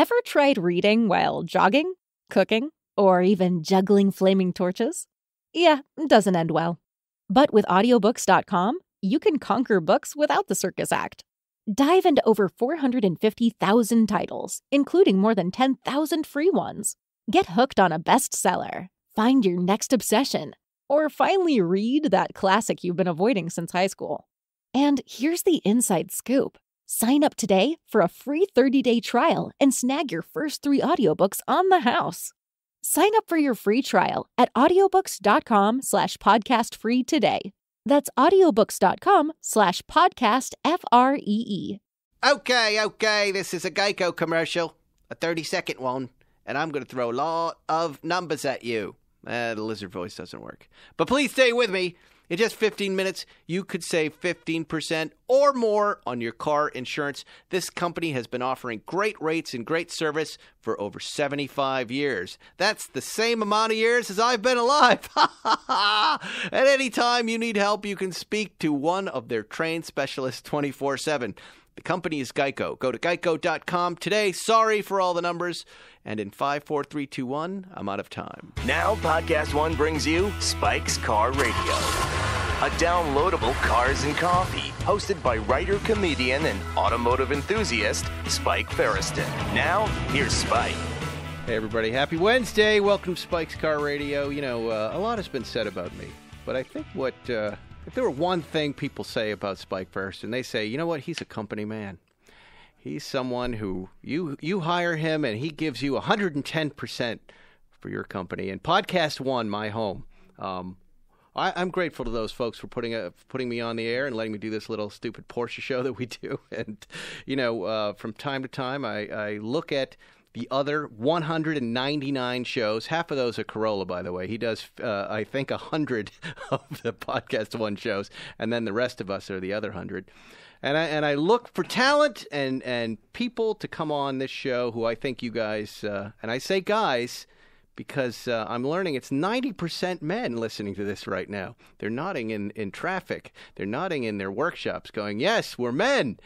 Ever tried reading while jogging, cooking, or even juggling flaming torches? Yeah, doesn't end well. But with audiobooks.com, you can conquer books without the circus act. Dive into over 450,000 titles, including more than 10,000 free ones. Get hooked on a bestseller, find your next obsession, or finally read that classic you've been avoiding since high school. And here's the inside scoop Sign up today for a free 30-day trial and snag your first 3 audiobooks on the house. Sign up for your free trial at audiobooks.com slash podcast free today. That's audiobooks.com slash podcast F R E E. Okay, okay, this is a Geico commercial, a 30 second one, and I'm going to throw a lot of numbers at you. Uh, the lizard voice doesn't work. But please stay with me. In just 15 minutes, you could save 15% or more on your car insurance. This company has been offering great rates and great service for over 75 years. That's the same amount of years as I've been alive. At any time you need help, you can speak to one of their trained specialists 24 7. The company is Geico. Go to geico.com today. Sorry for all the numbers. And in 54321, I'm out of time. Now, Podcast One brings you Spike's Car Radio, a downloadable cars and coffee hosted by writer, comedian, and automotive enthusiast Spike Ferriston. Now, here's Spike. Hey, everybody. Happy Wednesday. Welcome to Spike's Car Radio. You know, uh, a lot has been said about me, but I think what. Uh, if there were one thing people say about Spike and they say, you know what, he's a company man. He's someone who you you hire him and he gives you 110% for your company. And Podcast One, my home. Um, I, am grateful to those folks for putting a, uh, putting me on the air and letting me do this little stupid Porsche show that we do. And you know, uh, from time to time, I, I look at the other 199 shows. Half of those are Corolla, by the way. He does, uh, I think, 100 of the Podcast One shows, and then the rest of us are the other 100. And I, and I look for talent and, and people to come on this show who I think you guys, uh, and I say guys because uh, I'm learning it's 90% men listening to this right now. They're nodding in, in traffic, they're nodding in their workshops, going, Yes, we're men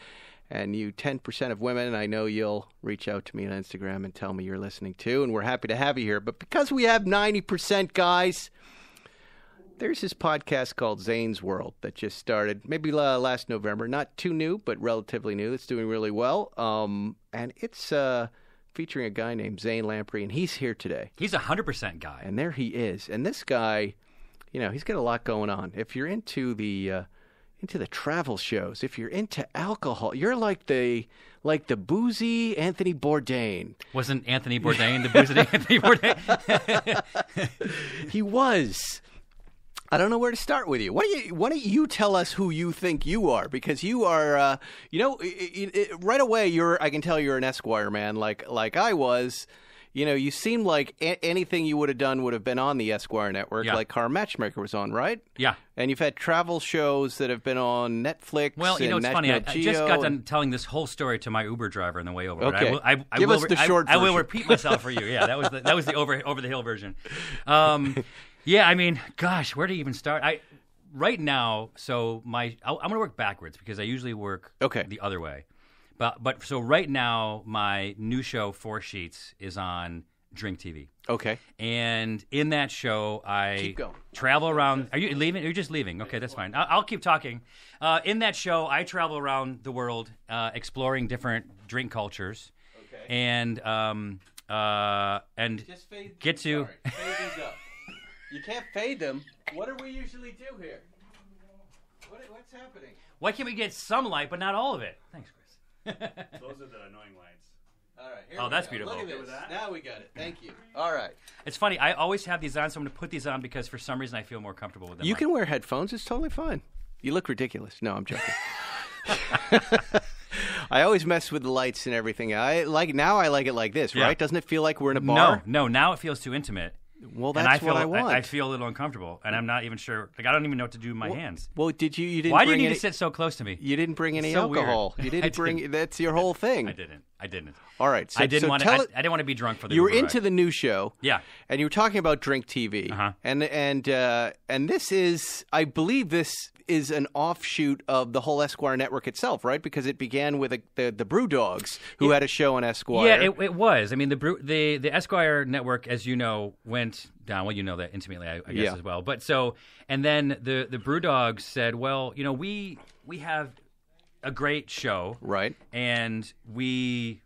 and you 10% of women. I know you'll reach out to me on Instagram and tell me you're listening too, and we're happy to have you here. But because we have 90% guys, there's this podcast called Zane's World that just started maybe uh, last November. Not too new, but relatively new. It's doing really well. Um, and it's uh, featuring a guy named Zane Lamprey, and he's here today. He's a 100% guy. And there he is. And this guy, you know, he's got a lot going on. If you're into the. Uh, into the travel shows. If you're into alcohol, you're like the like the boozy Anthony Bourdain. Wasn't Anthony Bourdain the boozy Anthony Bourdain? he was. I don't know where to start with you. Why don't you, why don't you tell us who you think you are? Because you are, uh, you know, it, it, right away you're. I can tell you're an Esquire man, like like I was you know, you seem like a- anything you would have done would have been on the Esquire network, yeah. like Car Matchmaker was on, right? Yeah. And you've had travel shows that have been on Netflix. Well, you know, it's funny. I, I, just got done telling this whole story to my Uber driver on the way over. Okay. I will, I, I Give will us the re- short I, version. I will repeat myself for you. Yeah, that was the, that was the over over the hill version. Um, yeah, I mean, gosh, where do you even start? I right now, so my I, am going to work backwards because I usually work okay. the other way. But but so right now my new show Four Sheets is on Drink TV. Okay. And in that show, I travel around. Are you leaving? You're just leaving. Okay, that's fine. I'll, I'll keep talking. Uh, in that show, I travel around the world uh, exploring different drink cultures. Okay. And um uh and just fade, get to. Sorry, fade these up. You can't fade them. What do we usually do here? What, what's happening? Why can't we get some light but not all of it? Thanks. Chris. Those are the annoying lights. All right. Here oh, we that's go. beautiful. Look at this. Now we got it. Thank you. All right. It's funny. I always have these on, so I'm going to put these on because for some reason I feel more comfortable with them. You can wear headphones. It's totally fine. You look ridiculous. No, I'm joking. I always mess with the lights and everything. I like now. I like it like this, yeah. right? Doesn't it feel like we're in a bar? No, no. Now it feels too intimate. Well, that's and I feel, what I want. I, I, feel a little uncomfortable, and I'm not even sure. Like I don't even know what to do with my well, hands. Well, did you? You didn't. Why do you need any, to sit so close to me? You didn't bring any so alcohol. Weird. You didn't bring. Didn't. That's your whole thing. I didn't. I didn't. All right. So, I didn't so want. To, I, I, didn't want to be drunk for the. You were into ride. the new show. Yeah. And you were talking about drink TV. Uh-huh. And and uh, and this is, I believe, this is an offshoot of the whole Esquire network itself, right? Because it began with a, the the Brew Dogs, who yeah. had a show on Esquire. Yeah, it, it, was. I mean, the Brew, the the Esquire network, as you know, went down. Well, you know that intimately, I, I guess yeah. as well. But so, and then the the Brew Dogs said, well, you know, we we have a great show, right? And we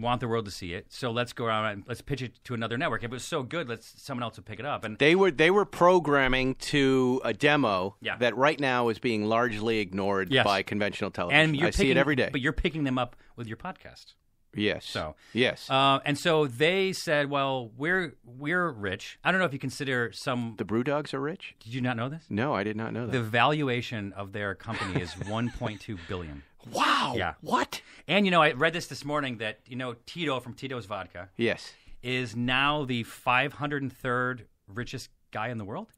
want the world to see it. So let's go around and let's pitch it to another network. If it was so good, let's someone else will pick it up. And they were they were programming to a demo yeah. that right now is being largely ignored yes. by conventional television. And you're I picking, see it every day. But you're picking them up with your podcast. Yes. So yes. Uh, and so they said, "Well, we're we're rich. I don't know if you consider some the brew dogs are rich. Did you not know this? No, I did not know that. The valuation of their company is 1.2 billion. Wow. Yeah. What? And you know, I read this this morning that you know Tito from Tito's Vodka. Yes. Is now the 503rd richest guy in the world.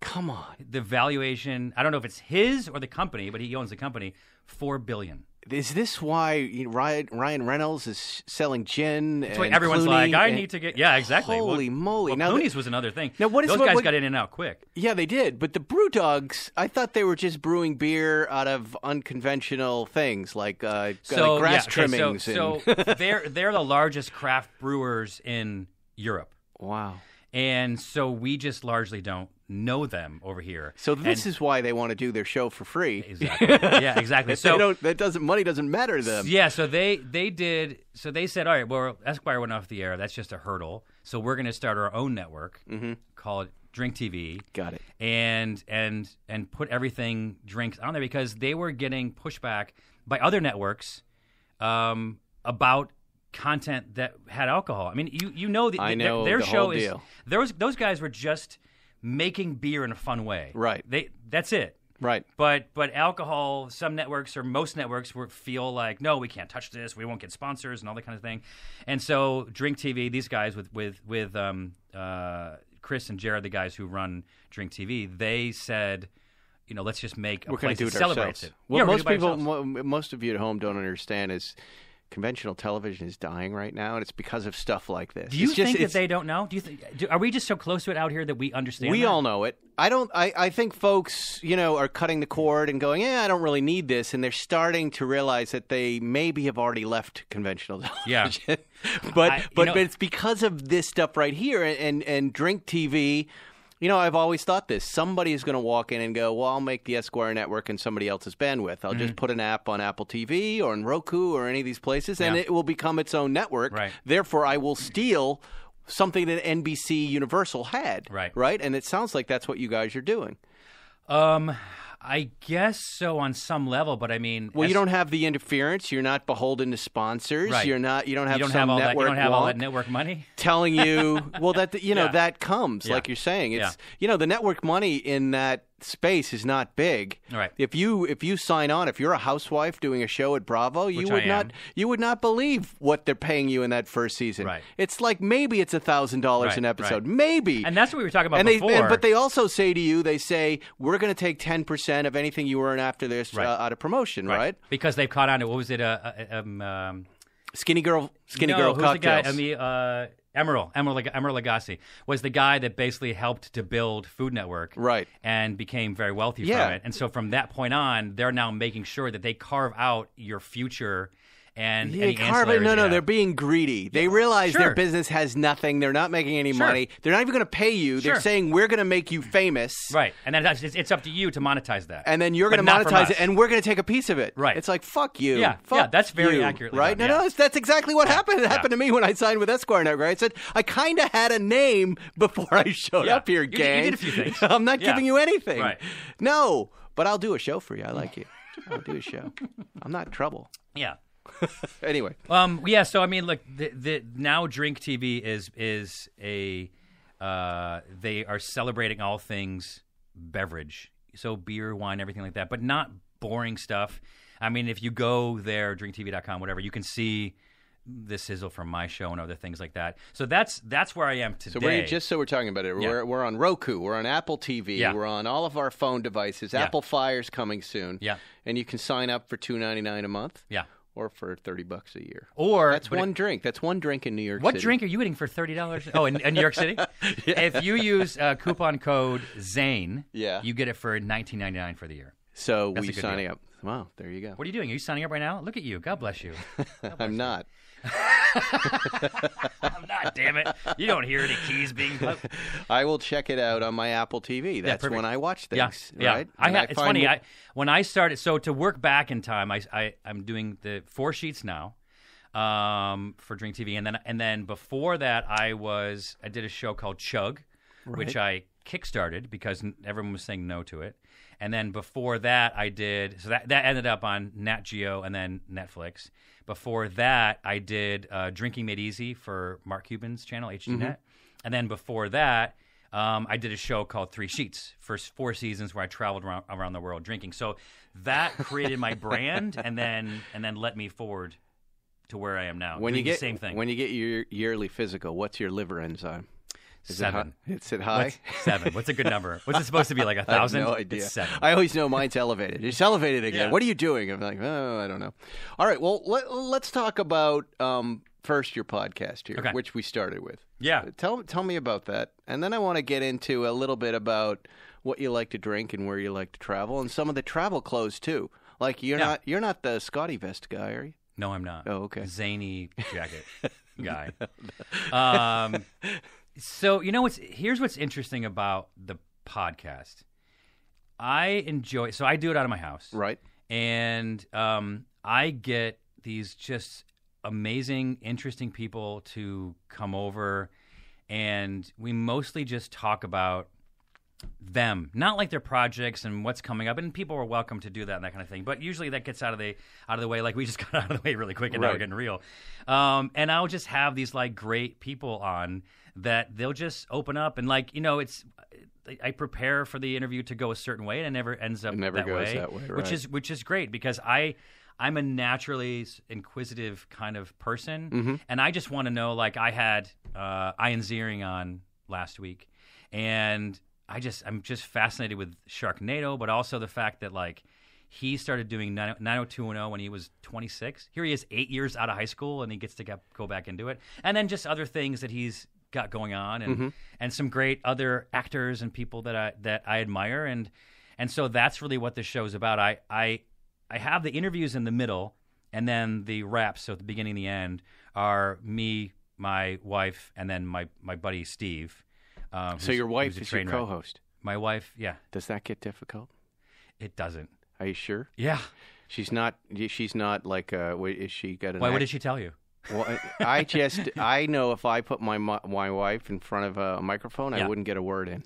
Come on. The valuation. I don't know if it's his or the company, but he owns the company. Four billion is this why Ryan Reynolds is selling gin? That's and everyone's Clooney like, I and, need to get. Yeah, exactly. Holy well, moly! Well, now Clooney's the, was another thing. Now what is those what, guys what, got in and out quick? Yeah, they did. But the brew dogs, I thought they were just brewing beer out of unconventional things like, uh, so, like grass yeah, okay, trimmings. So, and... so they're they're the largest craft brewers in Europe. Wow. And so we just largely don't know them over here. So this and, is why they want to do their show for free. Exactly. yeah, exactly. so that doesn't money doesn't matter to them. Yeah. So they they did. So they said, all right, well, Esquire went off the air. That's just a hurdle. So we're going to start our own network mm-hmm. called Drink TV. Got it. And and and put everything drinks on there because they were getting pushback by other networks um, about content that had alcohol. I mean, you you know, the, I know their, their the show is deal. those those guys were just making beer in a fun way. Right. They that's it. Right. But but alcohol, some networks or most networks were, feel like no, we can't touch this. We won't get sponsors and all that kind of thing. And so Drink TV, these guys with with with um, uh, Chris and Jared, the guys who run Drink TV, they said. You know, let's just make a we're place do celebrate it celebrates ourselves. it. yeah, most people, most of you at home don't understand is conventional television is dying right now, and it's because of stuff like this. Do you it's think that they don't know? Do you think? Do, are we just so close to it out here that we understand? We that? all know it. I don't. I, I think folks, you know, are cutting the cord and going, "Yeah, I don't really need this," and they're starting to realize that they maybe have already left conventional television. Yeah. but I, but, know, but it's because of this stuff right here and and, and drink TV you know, I've always thought this. Somebody is going to walk in and go, "Well, I'll make the Esquire network and somebody else's bandwidth. I'll mm-hmm. just mm. put an app on Apple TV or on Roku or any of these places, and yeah. it will become its own network. Right. Therefore, I will steal something that NBC Universal had. Right. Right. And it sounds like that's what you guys are doing. Um, I guess so on some level, but I mean, well, you don't have the interference. You're not beholden to sponsors. Right. You're not. You don't have you don't some have all network. That, you don't have all that network money telling you. well, that you know yeah. that comes yeah. like you're saying. It's yeah. you know the network money in that space is not big. Right. If you if you sign on, if you're a housewife doing a show at Bravo, Which you would not you would not believe what they're paying you in that first season. Right. It's like maybe it's a thousand dollars an episode, right. maybe. And that's what we were talking about and before. They, and, but they also say to you, they say we're going to take ten percent of anything you earn after this uh, out of promotion, right. Because they've caught on to what was it? Uh, um, um, Skinny girl, skinny no, girl who's cocktails. The guy, I mean, uh, Emeril, Emeril, Emeril Lagasse was the guy that basically helped to build Food Network, right? And became very wealthy yeah. from it. And so from that point on, they're now making sure that they carve out your future and yeah, No, no, they're being greedy. They realize sure. their business has nothing. They're not making any sure. money. They're not even going to pay you. Sure. They're saying we're going to make you famous. Right, and then it's, it's, up to you to monetize that. And then you're going to monetize it, and we're going to take a piece of it. Right. It's like fuck you. Yeah, fuck yeah. That's very you, accurate. Right. Done. No, yeah. no, that's exactly what yeah. happened. It happened to me when I signed with Esquire Network. I said I kind of had a name before I showed up here, gang. You, you did a few things. I'm not giving you anything. Right. No, but I'll do a show for you. I like you. I'll do a show. I'm not trouble. Yeah. anyway. Um. Yeah. So I mean, look, the, the now Drink TV is is a uh, they are celebrating all things beverage, so beer, wine, everything like that, but not boring stuff. I mean, if you go there, drinktv.com, whatever, you can see the sizzle from my show and other things like that. So that's that's where I am today. So we're, just so we're talking about it, yeah. we're, we're on Roku, we're on Apple TV, yeah. we're on all of our phone devices. Yeah. Apple Fire's coming soon. Yeah, and you can sign up for two ninety nine a month. Yeah, or for thirty bucks a year. Or that's one it, drink. That's one drink in New York. What City. drink are you eating for thirty dollars? Oh, in, in, New York City. yeah. If you use uh, coupon code Zane, yeah. you get it for nineteen ninety nine for the year. So that's we signing deal. up. Wow, there you go. What are you doing? Are you signing up right now? Look at you. God bless you. God bless I'm you. not. I'm not, damn it. You don't hear any keys being put. I will check it out on my Apple TV. That's yeah, when I watch things. Yeah, right? yeah. I, ha- I it's funny. I, when I started, so to work back in time, I, I am doing the four sheets now um, for Drink TV, and then and then before that, I was I did a show called Chug, right. which I kickstarted because everyone was saying no to it. And then before that, I did so that that ended up on Nat Geo and then Netflix. Before that, I did uh, Drinking Made Easy for Mark Cuban's channel, HDNet. Mm-hmm. And then before that, um, I did a show called Three Sheets for four seasons where I traveled around, around the world drinking. So that created my brand and then and then led me forward to where I am now. When you get the same thing. When you get your yearly physical, what's your liver enzyme? Is seven. It, it's it high? What's, seven. What's a good number? What's it supposed to be like a thousand? no idea. It's seven. I always know mine's elevated. It's elevated again. Yeah. What are you doing? I'm like, oh, I don't know. All right. Well, let, us talk about um, first your podcast here, okay. which we started with. Yeah. Uh, tell tell me about that, and then I want to get into a little bit about what you like to drink and where you like to travel, and some of the travel clothes too. Like you're yeah. not you're not the Scotty vest guy, are you? No, I'm not. Oh, okay. Zany jacket guy. Um, so you know what's here's what's interesting about the podcast. I enjoy so I do it out of my house, right? And um, I get these just amazing, interesting people to come over, and we mostly just talk about them, not like their projects and what's coming up. And people are welcome to do that and that kind of thing. But usually that gets out of the out of the way. Like we just got out of the way really quick, and right. now we're getting real. Um, and I'll just have these like great people on that they'll just open up and like you know it's I prepare for the interview to go a certain way and it never ends up it never that goes way, that way right. which is which is great because I I'm a naturally inquisitive kind of person mm-hmm. and I just want to know like I had uh, Ian Ziering on last week and I just I'm just fascinated with Sharknado but also the fact that like he started doing 90210 when he was 26. Here he is, eight years out of high school, and he gets to get, go back and do it. And then just other things that he's got going on, and mm-hmm. and some great other actors and people that I that I admire, and and so that's really what this show is about. I I I have the interviews in the middle, and then the wraps. So at the beginning, and the end are me, my wife, and then my my buddy Steve. Um, so your wife is your co-host. Rep. My wife, yeah. Does that get difficult? It doesn't. Are you sure? Yeah. She's not. She's not like. Uh, is she got? An Why? Act- what did she tell you? well, I just I know if I put my my wife in front of a microphone, yeah. I wouldn't get a word in.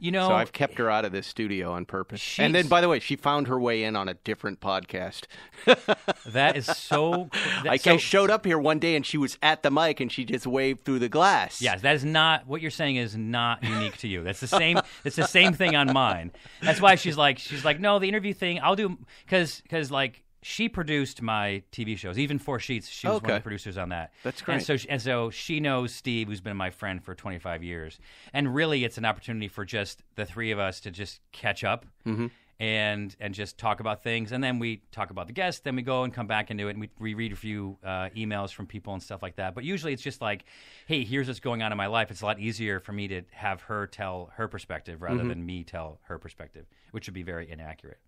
You know, so I've kept her out of the studio on purpose. And then, by the way, she found her way in on a different podcast. that is so. That, like so... I showed up here one day and she was at the mic and she just waved through the glass. Yes, that is not what you're saying is not unique to you. That's the same. it's the same thing on mine. That's why she's like she's like no, the interview thing I'll do because because like she produced my TV shows, even Four Sheets. She was okay. one of the producers on that. That's great. And so, and so she knows Steve, who's been my friend for 25 years. And really, it's an opportunity for just the three of us to just catch up mm-hmm. and and just talk about things. And then we talk about the guests. Then we go and come back into it, and we, we read a few uh, emails from people and stuff like that. But usually, it's just like, hey, here's what's going on in my life. It's a lot easier for me to have her tell her perspective rather mm-hmm. than me tell her perspective, which would be very inaccurate.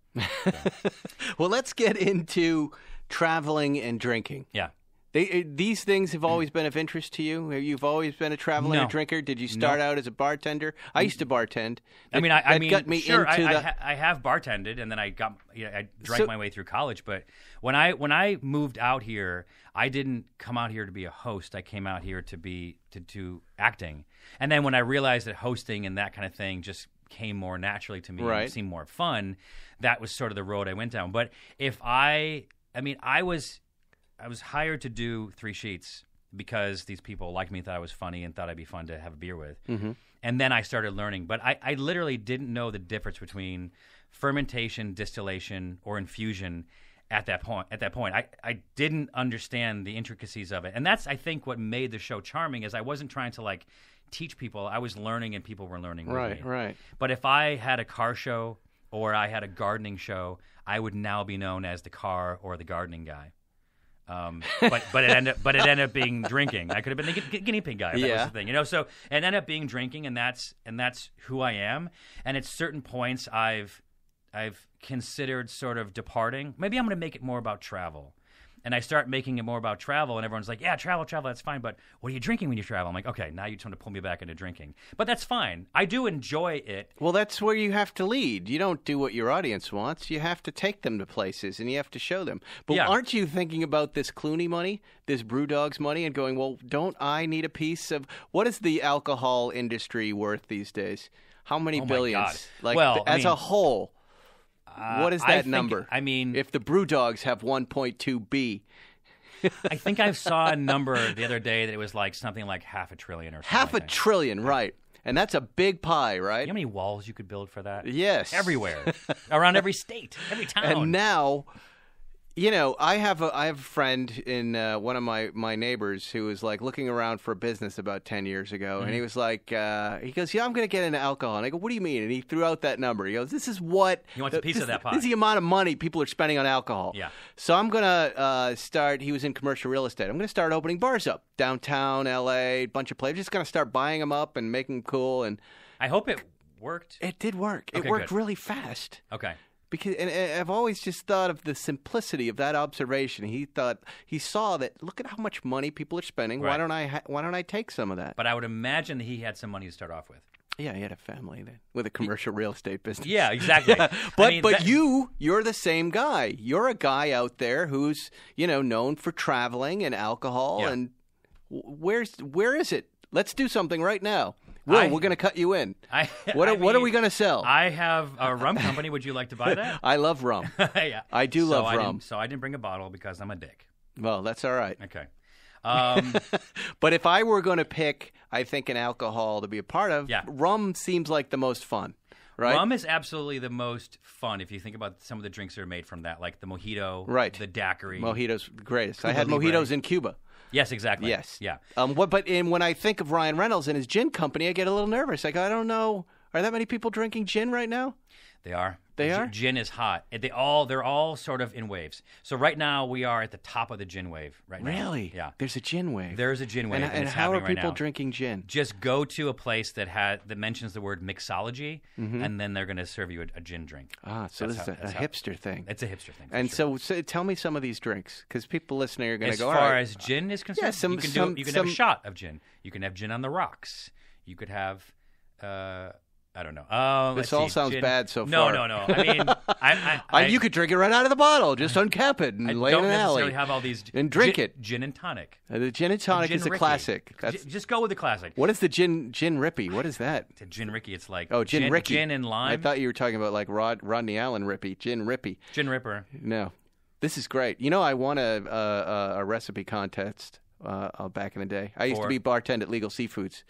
well, let's get into traveling and drinking. Yeah. They, eh, these things have mm. always been of interest to you. You've always been a traveler, no. a drinker. Did you start no. out as a bartender? I used to mm. bartend. That, I mean, I, I mean, got me sure, into I, the... I, ha- I, have bartended, and then I got, you know, I drank so... my way through college. But when I when I moved out here, I didn't come out here to be a host. I came out here to be to do acting. And then when I realized that hosting and that kind of thing just came more naturally to me, right. and seemed more fun that was sort of the road I went down. But if I, I mean, I was, I was hired to do three sheets because these people liked me, thought I was funny, and thought I'd be fun to have a beer with. Mm-hmm. And then I started learning, but I, I literally didn't know the difference between fermentation, distillation, or infusion at that point at that point I, I didn't understand the intricacies of it and that's i think what made the show charming is i wasn't trying to like teach people i was learning and people were learning right right but if i had a car show or I had a gardening show, I would now be known as the car or the gardening guy. Um, but but it ended but it ended up being drinking. I could have been the gu- guinea pig guy. That yeah. was the thing, you know. So it ended up being drinking, and that's and that's who I am. And at certain points, I've I've considered sort of departing. Maybe I'm going to make it more about travel and I start making it more about travel, and everyone's like, "Yeah, travel, travel, that's fine." But what are you drinking when you travel? I'm like, "Okay, now you're trying to pull me back into drinking." But that's fine. I do enjoy it. Well, that's where you have to lead. You don't do what your audience wants. You have to take them to places, and you have to show them. But yeah. aren't you thinking about this Clooney money, this Brew Dogs money, and going, "Well, don't I need a piece of what is the alcohol industry worth these days? How many oh billions? Like well, as mean, a whole." what is uh, that I number? Think, I mean, if the Brew Dogs have 1.2 B, I think I saw a number the other day that it was like something like half a trillion or something. Half a trillion, right. And that's a big pie, right? You know how many walls you could build for that? Yes. Everywhere. Around every state, every town. And now you know, I have a I have a friend in uh, one of my my neighbors who was like looking around for a business about ten years ago, mm-hmm. and he mm-hmm. was like, uh, he goes, "Yeah, I'm going to get into alcohol." And I go, "What do you mean?" And he threw out that number. He goes, "This is what he wants the, a piece this, of that pie. This is the amount of money people are spending on alcohol." Yeah. So I'm going to uh, start. He was in commercial real estate. I'm going to start opening bars up downtown L.A. A bunch of places. Just going to start buying them up and making them cool. And I hope it worked. It did work. Okay, it worked good. really fast. Okay because and, and, I've always just thought of the simplicity of that observation. He thought he saw that. Look at how much money people are spending. Right. Why don't I? Ha- why don't I take some of that? But I would imagine that he had some money to start off with. Yeah, he had a family then with a commercial real estate business. Yeah, exactly. yeah. But I mean, but that... you you're the same guy. You're a guy out there who's you know known for traveling and alcohol yeah. and where's where is it? Let's do something right now. Will, I, we're going to cut you in. I, what, I what are we going to sell? I have a rum company. Would you like to buy that? I love rum. yeah. I do so love I rum. So I didn't bring a bottle because I'm a dick. Well, that's all right. Okay. Um, but if I were going to pick, I think, an alcohol to be a part of, yeah. rum seems like the most fun. Right? Rum is absolutely the most fun if you think about some of the drinks that are made from that, like the mojito, right. the daiquiri. Mojitos, greatest. Cuba I had Libre. mojitos in Cuba. Yes, exactly. Yes. Yeah. Um, what, but in, when I think of Ryan Reynolds and his gin company, I get a little nervous. I go, I don't know. Are that many people drinking gin right now? They are. They are. Gin is hot. They all they're all sort of in waves. So right now we are at the top of the gin wave. Right now. Really? Yeah. There's a gin wave. There's a gin wave. And, and, and how are people right drinking gin? Just go to a place that has that mentions the word mixology, mm-hmm. and then they're going to serve you a, a, gin drink. Ah, so that's this how, is a, a hipster how, thing. It's a hipster thing. And sure. so, so, tell me some of these drinks because people listening are going to go. As far as gin is concerned, yeah, some, you can, some, do, you can some, have a shot of gin. You can have gin on the rocks. You could have. Uh, I don't know. Uh, this all see, sounds gin. bad so far. No, no, no. I mean, I, I, you could drink it right out of the bottle. Just uncap it and I lay it in an alley. have all these and drink gin, it. Gin and tonic. Uh, the gin and tonic gin is Ricky. a classic. G- just go with the classic. What is the gin gin rippy? What is that? The gin ricky. It's like oh gin, gin ricky. Gin and lime. I thought you were talking about like Rod Rodney Allen rippy. Gin rippy. Gin ripper. No, this is great. You know, I won a a, a recipe contest uh, uh, back in the day. I used to be bartend at Legal Seafoods.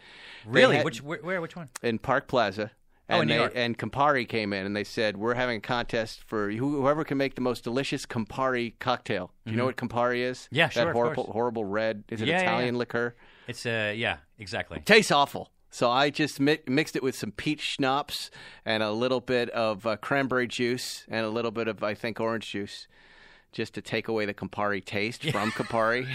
Really? Had, which where, where, Which one? In Park Plaza. Oh, and, oh, they, New York. and Campari came in and they said, We're having a contest for whoever can make the most delicious Campari cocktail. Do you mm-hmm. know what Campari is? Yeah, that sure. That horrible, horrible red. Is it yeah, Italian yeah, yeah. liquor? It's, uh, yeah, exactly. It tastes awful. So I just mi- mixed it with some peach schnapps and a little bit of uh, cranberry juice and a little bit of, I think, orange juice just to take away the Campari taste from Campari.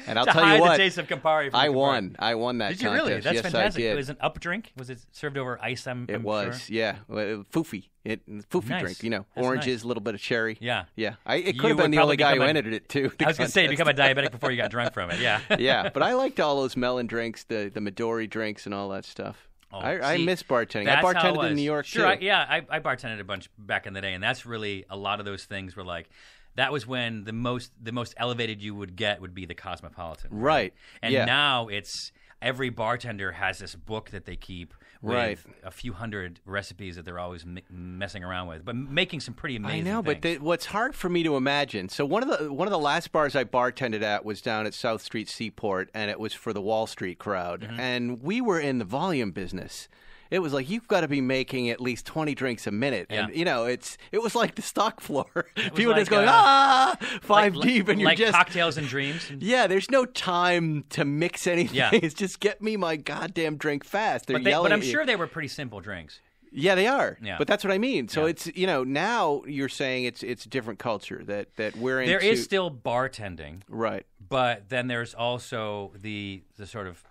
and I'll to tell you what, the taste of Campari. I Campari. won. I won that. Did you contest. really? That's yes, fantastic. It was an up drink. Was it served over ice? I'm. It I'm was. Sure? Yeah, foofy. It foofy nice. drink. You know, That's oranges, a nice. little bit of cherry. Yeah, yeah. I, it could have been the only guy who a, entered it too. I was going to say become a diabetic before you got drunk from it. Yeah. yeah, but I liked all those melon drinks, the the Midori drinks, and all that stuff. Oh, I, see, I, miss bartending. I bartended in New York sure, too. I, yeah, I, I, bartended a bunch back in the day, and that's really a lot of those things were like, that was when the most the most elevated you would get would be the Cosmopolitan. Right. right. And yeah. now it's every bartender has this book that they keep with right. a few hundred recipes that they're always m- messing around with, but making some pretty amazing. I know, things. but they, what's hard for me to imagine. So one of the one of the last bars I bartended at was down at South Street Seaport, and it was for the Wall Street crowd, mm-hmm. and we were in the volume business it was like you've got to be making at least 20 drinks a minute yeah. and you know it's it was like the stock floor people like, just going uh, ah five like, deep and you're like just cocktails and dreams yeah there's no time to mix anything yeah. it's just get me my goddamn drink fast They're but, they, yelling but i'm sure they were pretty simple drinks yeah, they are. Yeah. But that's what I mean. So yeah. it's you know now you're saying it's it's a different culture that that we're in. There into... is still bartending, right? But then there's also the the sort of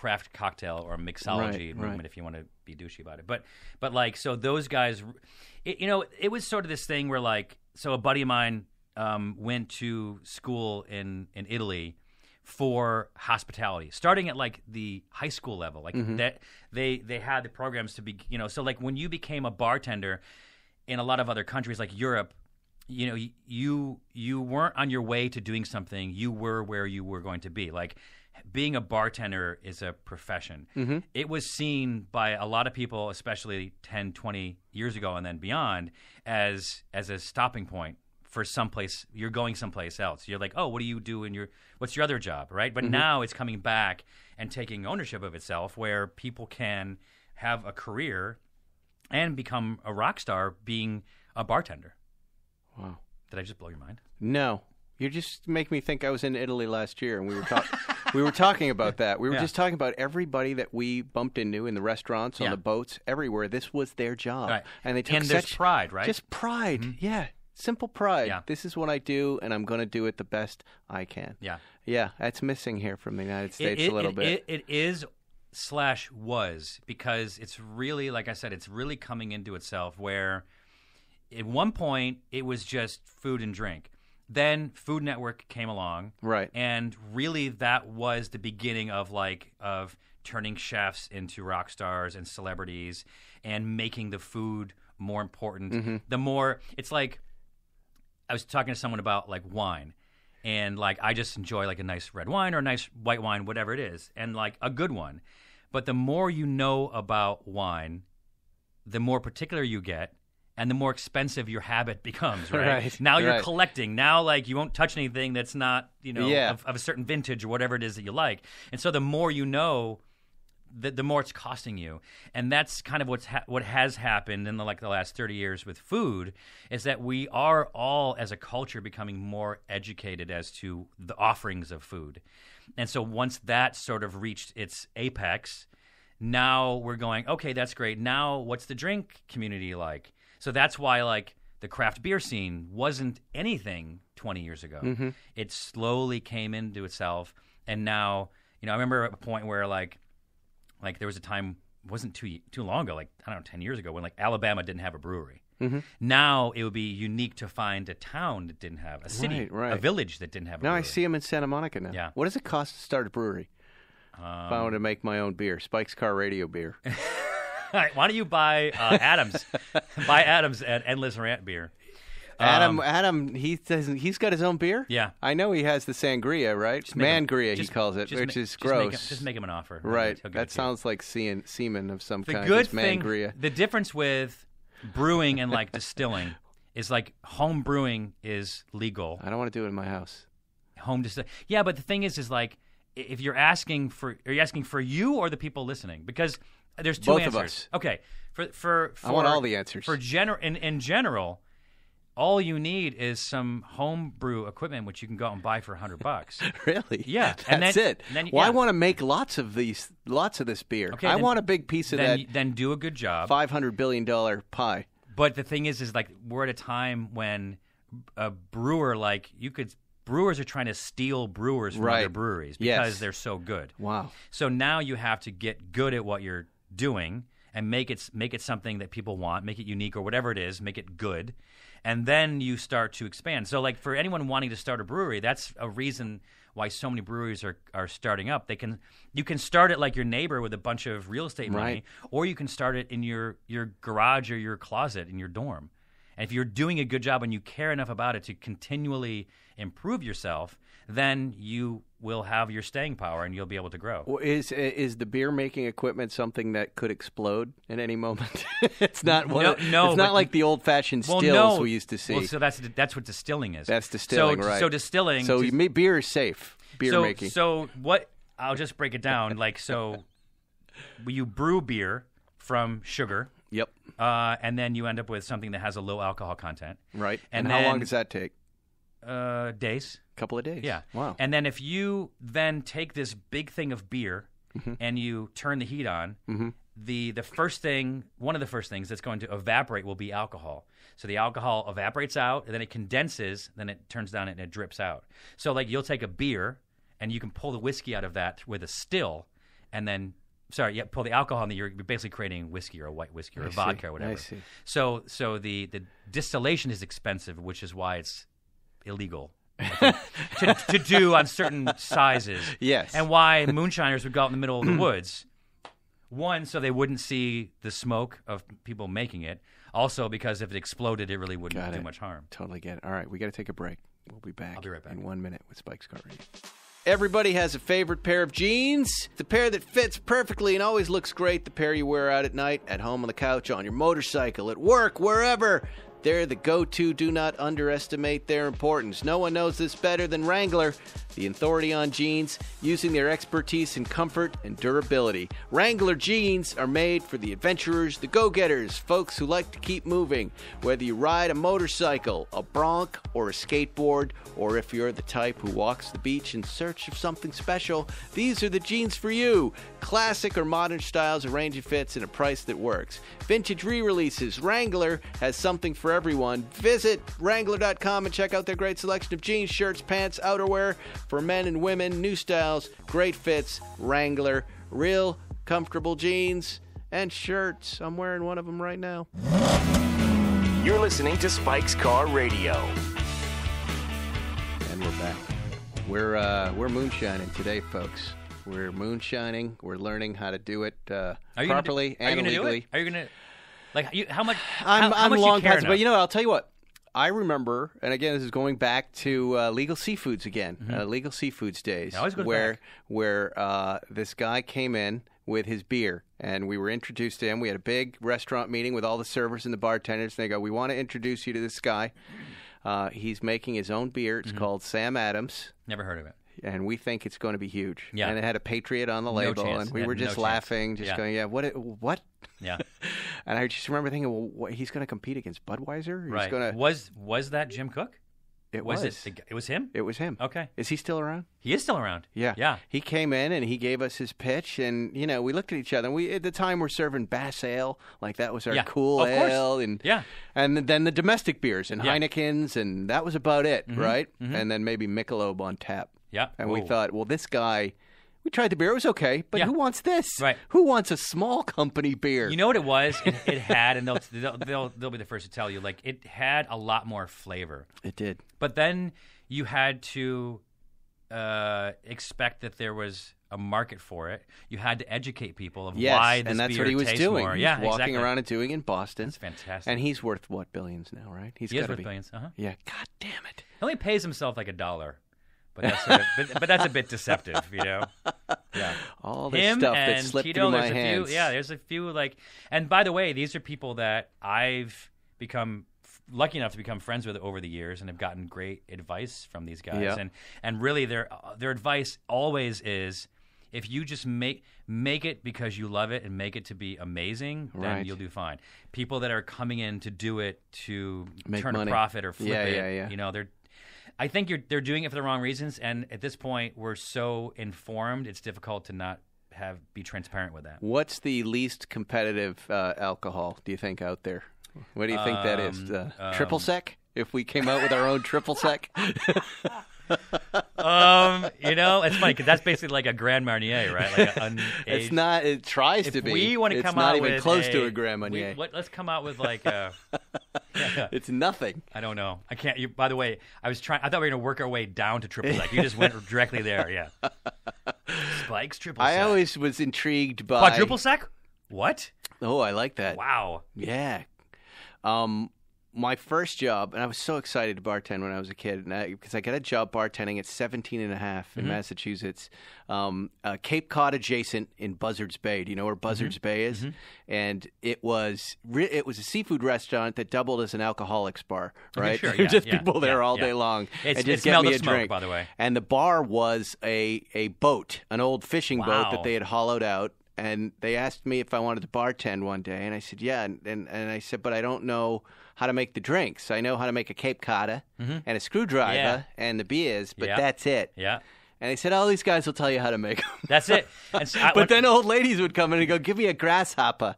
craft cocktail or mixology right, movement right. if you want to be douchey about it. But but like so those guys, it, you know, it was sort of this thing where like so a buddy of mine um, went to school in in Italy for hospitality starting at like the high school level like mm-hmm. that they they had the programs to be you know so like when you became a bartender in a lot of other countries like Europe you know you you weren't on your way to doing something you were where you were going to be like being a bartender is a profession. Mm-hmm. It was seen by a lot of people, especially 10, 20 years ago and then beyond, as as a stopping point for someplace you're going someplace else. You're like, oh, what do you do in your what's your other job, right? But mm-hmm. now it's coming back and taking ownership of itself, where people can have a career and become a rock star being a bartender. Wow, did I just blow your mind? No, you just make me think I was in Italy last year, and we were talking. we were talking about that. We were yeah. just talking about everybody that we bumped into in the restaurants, on yeah. the boats, everywhere. This was their job, right. and they took and such pride, right? Just pride, mm-hmm. yeah. Simple pride. Yeah. This is what I do, and I'm going to do it the best I can. Yeah, yeah. That's missing here from the United States it, it, a little it, bit. it is slash was because it's really, like I said, it's really coming into itself. Where at one point it was just food and drink then Food Network came along, right? And really, that was the beginning of like of turning chefs into rock stars and celebrities, and making the food more important. Mm-hmm. The more it's like, I was talking to someone about like wine, and like I just enjoy like a nice red wine or a nice white wine, whatever it is, and like a good one. But the more you know about wine, the more particular you get, and the more expensive your habit becomes, right? right now you're right. collecting. Now, like, you won't touch anything that's not, you know, yeah. of, of, a certain vintage or whatever it is that you like. And so the more you know, the, the more it's costing you. And that's kind of what's ha- what has happened in the, like the last 30 years with food is that we are all, as a culture, becoming more educated as to the offerings of food. And so once that sort of reached its apex, now we're going, okay, that's great. Now, what's the drink community like? So that's why like the craft beer scene wasn't anything 20 years ago. Mm-hmm. It slowly came into itself, and now you know I remember a point where like like there was a time wasn't too too long ago, like I don't know, 10 years ago, when like Alabama didn't have a brewery. Mm-hmm. Now it would be unique to find a town that didn't have a city, right, right. a village that didn't have. a Now brewery. I see them in Santa Monica now. Yeah. What does it cost to start a brewery? Um, if I want to um, make my own beer, Spike's Car Radio beer. All right, why don't you buy uh, Adams Buy Adam's at Endless Rant Beer. Adam, um, Adam, he says he's got his own beer. Yeah, I know he has the sangria, right? Mangria, he calls it, which ma- is gross. Just make, him, just make, him, an offer, right? that sounds like seeing, semen of some the kind. The good thing, mangria. the difference with brewing and like distilling is like home brewing is legal. I don't want to do it in my house. Home distill. yeah, but the thing is, is like if you're asking for, are you asking for you or the people listening? Because there's two Both answers. Of us. Okay. For, for, for I want all the answers. For general in, in general, all you need is some homebrew equipment which you can go out and buy for 100 bucks really yeah and that's then, it then, well yeah. i want to make lots of these lots of this beer okay, i then, want a big piece of then, that then do a good job 500 billion dollar pie but the thing is is like we're at a time when a brewer like you could brewers are trying to steal brewers from right. other breweries because yes. they're so good wow so now you have to get good at what you're doing and make it make it something that people want, make it unique or whatever it is, make it good, and then you start to expand. So, like for anyone wanting to start a brewery, that's a reason why so many breweries are, are starting up. They can you can start it like your neighbor with a bunch of real estate right. money, or you can start it in your your garage or your closet in your dorm. And if you're doing a good job and you care enough about it to continually improve yourself, then you will have your staying power and you'll be able to grow. Well, is is the beer making equipment something that could explode at any moment? it's not one. No, no it's not like the old fashioned well, stills no. we used to see. Well, so that's that's what distilling is. That's distilling, so, right? So distilling. So beer is safe. Beer so, making. So what? I'll just break it down. like so, you brew beer from sugar. Yep. Uh, and then you end up with something that has a low alcohol content. Right. And, and how long does that take? Uh, days couple of days. Yeah. Wow. And then if you then take this big thing of beer mm-hmm. and you turn the heat on, mm-hmm. the the first thing, one of the first things that's going to evaporate will be alcohol. So the alcohol evaporates out, and then it condenses, then it turns down and it drips out. So like you'll take a beer and you can pull the whiskey out of that with a still, and then sorry, yeah, pull the alcohol, and you're basically creating whiskey or a white whiskey or I a see, vodka or whatever. So, so the the distillation is expensive, which is why it's illegal to, to do on certain sizes. Yes. And why moonshiners would go out in the middle of the woods. One, so they wouldn't see the smoke of people making it. Also, because if it exploded, it really wouldn't do much harm. Totally get it. All right, we got to take a break. We'll be back. I'll be right back. in one minute with Spike's Car Radio. Everybody has a favorite pair of jeans. The pair that fits perfectly and always looks great. The pair you wear out at night, at home on the couch, on your motorcycle, at work, wherever. They're the go to, do not underestimate their importance. No one knows this better than Wrangler, the authority on jeans, using their expertise in comfort and durability. Wrangler jeans are made for the adventurers, the go getters, folks who like to keep moving. Whether you ride a motorcycle, a bronc, or a skateboard, or if you're the type who walks the beach in search of something special, these are the jeans for you. Classic or modern styles, a range of fits, and a price that works. Vintage re releases. Wrangler has something for for everyone. Visit Wrangler.com and check out their great selection of jeans, shirts, pants, outerwear for men and women, new styles, great fits. Wrangler, real comfortable jeans and shirts. I'm wearing one of them right now. You're listening to Spike's Car Radio. And we're back. We're uh, we're moonshining today, folks. We're moonshining. We're learning how to do it uh, properly do, and legally. Are you going to? Like you, how much? I'm, how, I'm much long past, but you know, I'll tell you what. I remember, and again, this is going back to uh, Legal Seafoods again, mm-hmm. uh, Legal Seafoods days, where back. where uh, this guy came in with his beer, and we were introduced to him. We had a big restaurant meeting with all the servers and the bartenders, and they go, "We want to introduce you to this guy. Uh, he's making his own beer. It's mm-hmm. called Sam Adams. Never heard of it and we think it's going to be huge. Yeah. And it had a Patriot on the label, no and we were just no laughing, just yeah. going, yeah, what? What? Yeah. and I just remember thinking, well, what, he's going to compete against Budweiser. He's right. Gonna... Was was that Jim Cook? It was. was. It, it was him. It was him. Okay. Is he still around? He is still around. Yeah. Yeah. He came in and he gave us his pitch, and you know we looked at each other. And we at the time we're serving Bass Ale, like that was our yeah. cool ale, and yeah, and then the domestic beers and yeah. Heinekens, and that was about it, mm-hmm. right? Mm-hmm. And then maybe Michelob on tap. Yeah. And we thought, well, this guy, we tried the beer. It was okay, but Yeah. who wants this? Right. Who wants a small company beer? You know what it was? It, it had, and they'll, they'll they'll they'll be the first to tell you. Like it had a lot more flavor, it did. but then you had to uh, expect that there was a market for it. You had to educate people of Yes, why this and that's beer what he was tastes doing. more. Yeah, walking exactly. around and doing in Boston. That's fantastic. And he's worth what billions now, right? He's he is gotta worth be. billions. Uh-huh. Yeah. God damn it. He only pays himself like a dollar but that's a bit, but, but that's a bit deceptive, you know. Yeah, all this Him stuff that and slipped Tito, through my there's hands. A few, yeah, there's a few like, and by the way, these are people that I've become f- lucky enough to become friends with over the years, and have gotten great advice from these guys. Yeah. And and really, their their advice always is if you just make make it because you love it and make it to be amazing, then Right. you'll do fine. People that are coming in to do it to Make turn money. a profit or flip Yeah, it, yeah, yeah. you know, they're I think they're doing it for the wrong reasons. And at this point, we're so informed, it's difficult to not have be transparent with that. What's the least competitive uh, alcohol do you think out there? What do you think that is? Um, uh, um, triple sec? If we came out with our own triple sec. um, you know, it's funny because that's basically like a Grand Marnier, right? Like It's not. It tries if to be. We want to come out. It's not even close a, to a Grand Marnier. We, let, us come out with like a, it's nothing. I don't know. I can't. You, by the way, I was trying. I thought we were going to work our way down to triple sec. You just went directly there. Yeah. Spikes triple. Sec. I always was intrigued by quadruple sec. What? Oh, I like that. Wow. Yeah. Um, my first job, and I was so excited to bartend when I was a kid because I, I, got a job bartending at 17 and a half in mm-hmm. Massachusetts, um, uh, Cape Cod adjacent in Buzzards Bay. Do you know where Buzzards mm-hmm. Bay is? Mm-hmm. And it was re- it was a seafood restaurant that doubled as an alcoholics bar, right? Sure, yeah, just yeah, people yeah, there all day long it's, and just get me a smoke, drink. By the way, and the bar was a, a boat, an old fishing wow. boat that they had hollowed out and they asked me if I wanted to bartend one day, and I said yeah, and, and, and I said, but I don't know how to make the drinks. I know how to make a Cape Coda mm-hmm. and a screwdriver yeah. and the beers, but that's it. Yeah. And they said, all these guys will tell you how to make them." That's it. So I, but then old ladies would come in and go, "Give me a grasshopper."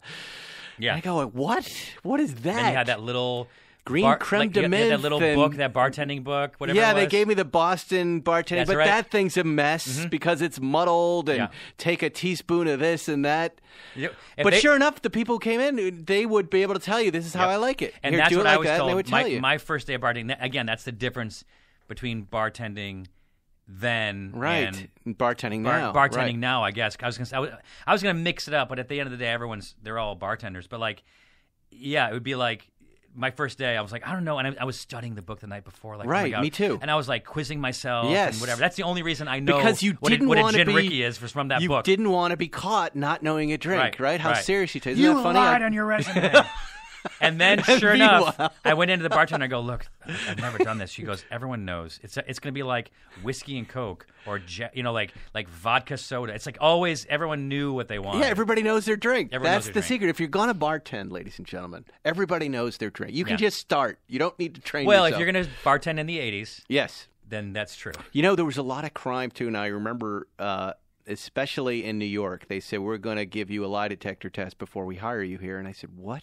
Yeah. And I go, "What? What is that?" And you had that little green bar, creme like, de menthe. That little and, book, that bartending book, whatever. Yeah, they gave me the Boston bartending, That's but right. that thing's a mess mm-hmm. because it's muddled and yeah. take a teaspoon of this and that. But they, sure enough, the people who came in, they would be able to tell you this is how I like it. And Here, that's what like I was that, told. My, my, first day of bartending. Again, that's the difference between bartending then right bartending bar, now bartending right. now I guess I was gonna I was, I was gonna mix it up but at the end of the day everyone's they're all bartenders but like yeah it would be like my first day, I was like, I don't know, and I, I was studying the book the night before, like oh right, oh me too, and I was like quizzing myself, yes, and whatever. That's the only reason I know because you didn't what, it, what a gin be, Ricky is from that you book. You didn't want to be caught not knowing a drink, right? right? How right. serious you take. Isn't you that funny? lied on your resume. and then, sure enough, I went into the bartender. and I go, look, I've never done this. She goes, everyone knows. It's it's going to be like whiskey and coke, or je- you know, like like vodka soda. It's like always everyone knew what they wanted. Yeah, everybody knows their drink. Everyone That's their the drink. secret. If you're going to bartend, ladies and gentlemen, everybody knows their drink. You can yeah. just start. You don't need to train. Well, yourself. if you're going to bartend in the '80s, yes, then that's true. You know, there was a lot of crime too, and I remember. Uh, especially in New York, they said, We're going to give you a lie detector test before we hire you here. And I said, What?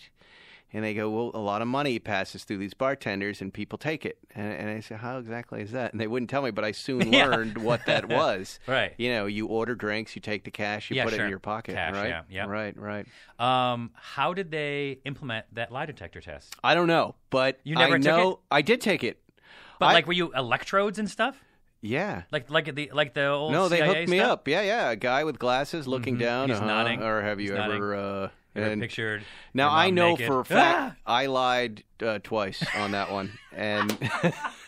And they go, well, a lot of money passes through these bartenders and people take it. And, and I said, how exactly is that? And they wouldn't tell me, but I soon learned yeah. what that was. right. You know, you order drinks, you take the cash, you yeah, put sure. it in your pocket. Cash, right? Yeah, yeah. Right, right. Um, how did they implement that lie detector test? I don't know, but you never I know it? I did take it. But I, like, were you electrodes and stuff? Yeah, like like the like the old no, CIA they hooked stuff? me up. Yeah, yeah, a guy with glasses looking mm-hmm. down. He's uh-huh. nodding. Or have you He's ever? and pictured. Now I know naked. for a fact ah! I lied uh, twice on that one, and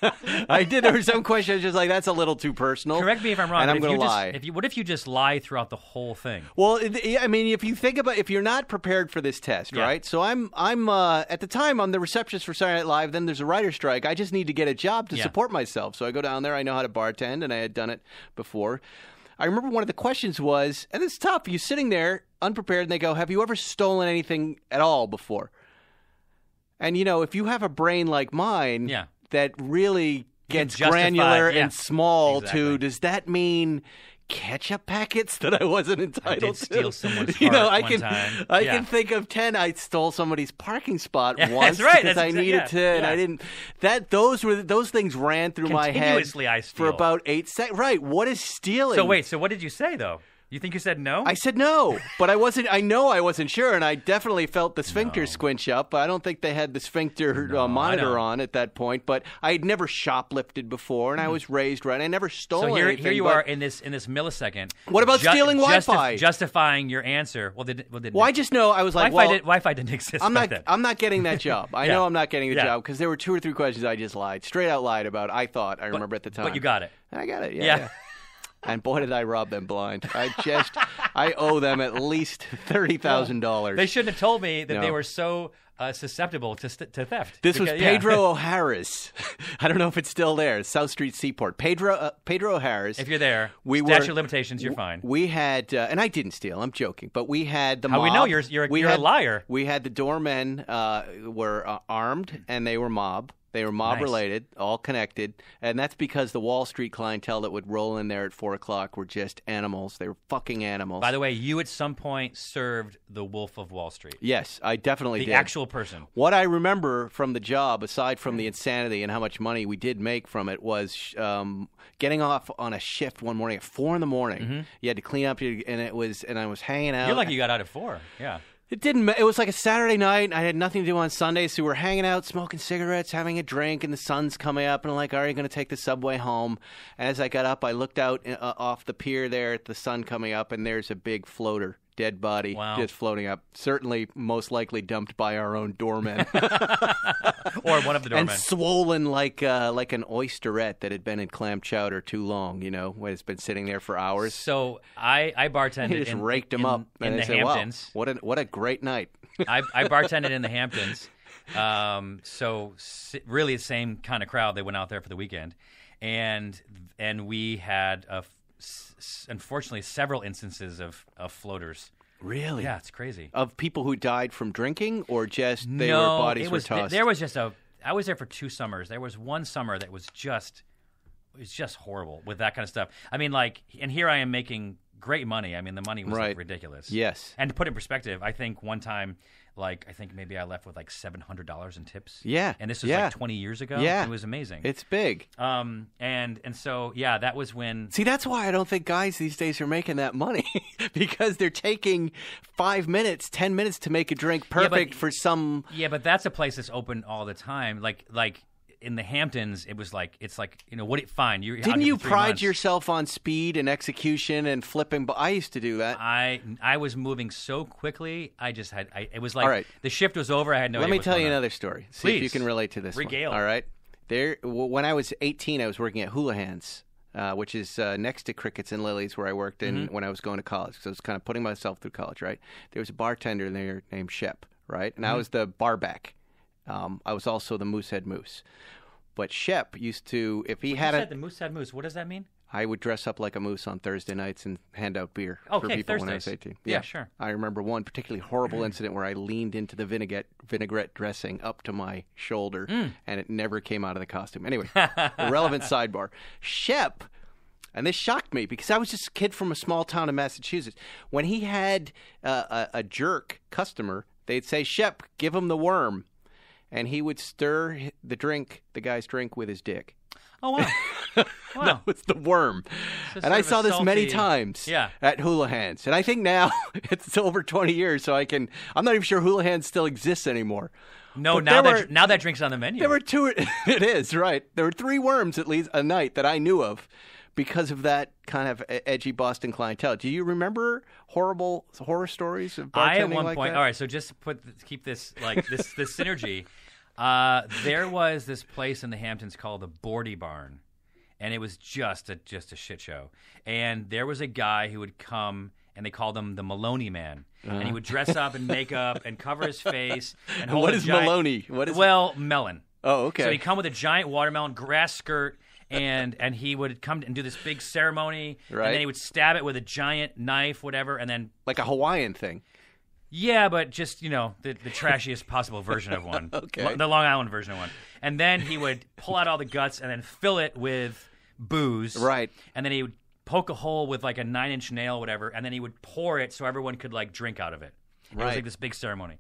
I did. There were some questions just like, "That's a little too personal." Correct me if I'm wrong. And I'm going to lie. Just, if you, what if you just lie throughout the whole thing? Well, I mean, if you think about, if you're not prepared for this test, yeah. right? So I'm, I'm uh, at the time I'm the receptionist for Saturday Night Live. Then there's a writer strike. I just need to get a job to yeah. support myself. So I go down there. I know how to bartend, and I had done it before. I remember one of the questions was, and it's tough. You sitting there unprepared and they go, Have you ever stolen anything at all before? And you know, if you have a brain like mine yeah. that really gets granular yeah. and small exactly. too, does that mean ketchup packets that I wasn't entitled I did to. Steal someone's you know, I can time. I yeah. can think of ten. I stole somebody's parking spot yeah, once right. because I needed yeah, to, and I didn't. That those were those things ran through my head for about eight seconds. Right, what is stealing? So wait, so what did you say though? You think you said no? I said no, but I wasn't. I know I wasn't sure, and I definitely felt the sphincter no. squinch up. But I don't think they had the sphincter uh, no, uh, monitor on at that point. But I had never shoplifted before, and mm. I mm-hmm. was raised right. I never stole. So here, anything, here you are in this in this millisecond. What about ju- stealing Wi-Fi? justifying your answer. Well, did well, did well, I just know I was like, Wi-Fi, well, did, Wi-Fi didn't exist. I'm not. Then. I'm not getting that job. I yeah. know I'm not getting the yeah. job because there were two or three questions I just lied straight out lied about. I thought I but, remember at the time. But you got it. I got it. yeah. yeah. and boy did I rob them blind. I just I owe them at least thirty thousand dollars. They shouldn't have told me that no. they were so uh, susceptible to, st- to theft. This because, was Pedro yeah. I don't know if it's still there. South Street Seaport. Pedro uh, Pedro O'Harris. If you're there, we statute were, limitations. You're fine. We had, uh, and I didn't steal. I'm joking, but we had the. How mob. we know you're you're, we you're had, a liar. We had the doormen uh, were uh, armed and they were mob. They were mob nice. related, all connected, and that's because the Wall Street clientele that would roll in there at four o'clock were just animals. They were fucking animals. By the way, you at some point served the Wolf of Wall Street. Yes, I definitely the did. The actual person. What I remember from the job, aside from the insanity and how much money we did make from it, was um, getting off on a shift one morning at four in the morning. Mm-hmm. You had to clean up, and it was, and I was hanging out. You're lucky you got out at four. Yeah. It didn't. It was like a Saturday night. I had nothing to do on Sunday, so we were hanging out, smoking cigarettes, having a drink, and the sun's coming up. And I'm like, "Are you going to take the subway home?" And as I got up, I looked out uh, off the pier there at the sun coming up, and there's a big floater dead body wow. just floating up. Certainly, most likely dumped by our own doorman, or one of the doormen, and swollen like uh, like an oysterette that had been in clam chowder too long. You know, when it's been sitting there for hours. So I I bartended. just in, raked them up in, in the said, Hamptons. Wow, what a what a great night. I, I bartended in the Hamptons. Um, so really, the same kind of crowd. They went out there for the weekend, and and we had a s- unfortunately several instances of, of floaters. Really? Yeah, it's crazy. Of people who died from drinking, or just they no, were bodies it was, were tossed. There was just a. I was there for two summers. There was one summer that was just, it was just horrible with that kind of stuff. I mean, like, and here I am making great money. I mean, the money was right. like ridiculous. Yes. And to put in perspective, I think one time like I think maybe I left with like seven hundred dollars in tips. Yeah, and this was yeah. like twenty years ago. Yeah, it was amazing. It's big. Um, and and so yeah, that was when. See, that's why I don't think guys these days are making that money because they're taking five minutes, ten minutes to make a drink perfect yeah, but, for some. Yeah, but that's a place that's open all the time. Like like in the Hamptons, it was like it's like you know what? It, fine, you didn't you pride months. yourself on speed and execution and flipping? But I used to do that. I I was moving so quickly. I just had. I, it was like right. the shift was over. I had no. Let me tell you on. another story. See Please. if you can relate to this. Regale. One. All right. There. When I was 18, I was working at Hula Hands. Uh, which is uh, next to Crickets and Lilies, where I worked in mm-hmm. when I was going to college. So I was kind of putting myself through college, right? There was a bartender there named Shep, right? And mm-hmm. I was the barback. Um, I was also the Moosehead Moose. But Shep used to, if he had a, said the moose moose. What does that mean? I would dress up like a moose on Thursday nights and hand out beer for people when I was 18. Yeah, sure. I remember one particularly horrible incident where I leaned into the vinaigrette, vinaigrette dressing up to my shoulder mm. and it never came out of the costume. Anyway, relevant sidebar. Shep, and this shocked me because I was just a kid from a small town in Massachusetts. When he had uh, a, a jerk customer, they'd say, Shep, give him the worm and he would stir the drink, the guy's drink, with his dick. Oh wow! wow. no, it's the worm. It's and I saw this salty... many times. Yeah. At Houlihan's, and I think now it's over twenty years, so I can. I'm not even sure Houlihan's still exists anymore. No, but now that were, now that drink's on the menu. There were two. It is right. There were three worms at least a night that I knew of because of that kind of edgy Boston clientele. Do you remember horrible horror stories of bartending I at one like point. That? All right, so just put keep this like this this synergy. Uh, there was this place in the Hamptons called the Bordy Barn, and it was just a just a shit show. And there was a guy who would come, and they called him the Maloney Man. Uh-huh. And he would dress up and uh-huh. make up and cover his face. And what is giant, Maloney? What is well melon? Oh, okay. So he'd come with a giant watermelon grass skirt and and he would come and do this big ceremony, right. and then he would stab it with a giant knife, whatever, and then like a Hawaiian thing. Yeah, but just you know the, the trashiest possible version of one. okay. the Long Island version of one, and then he would pull out all the guts and then fill it with booze. Right. And then he would poke a hole with like a nine inch nail, whatever, and then he would pour it so everyone could like drink out of it. Right. It was like this big ceremony.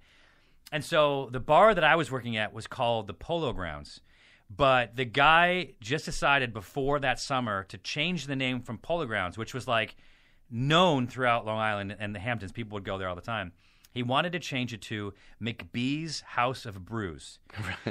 And so the bar that I was working at was called the Polo Grounds, but the guy just decided before that summer to change the name from Polo Grounds, which was like known throughout Long Island and the Hamptons. People would go there all the time he wanted to change it to McBee's House of Brews,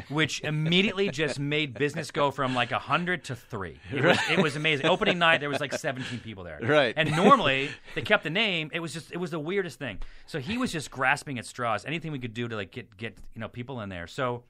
which immediately just made business go from like 100 to 3. It, was, it was amazing. Opening night, there was like 17 people there. Right. And normally, they kept the name. It was just, it was the weirdest thing. So he was just grasping at straws, anything we could do to like get, get you know, people in there. So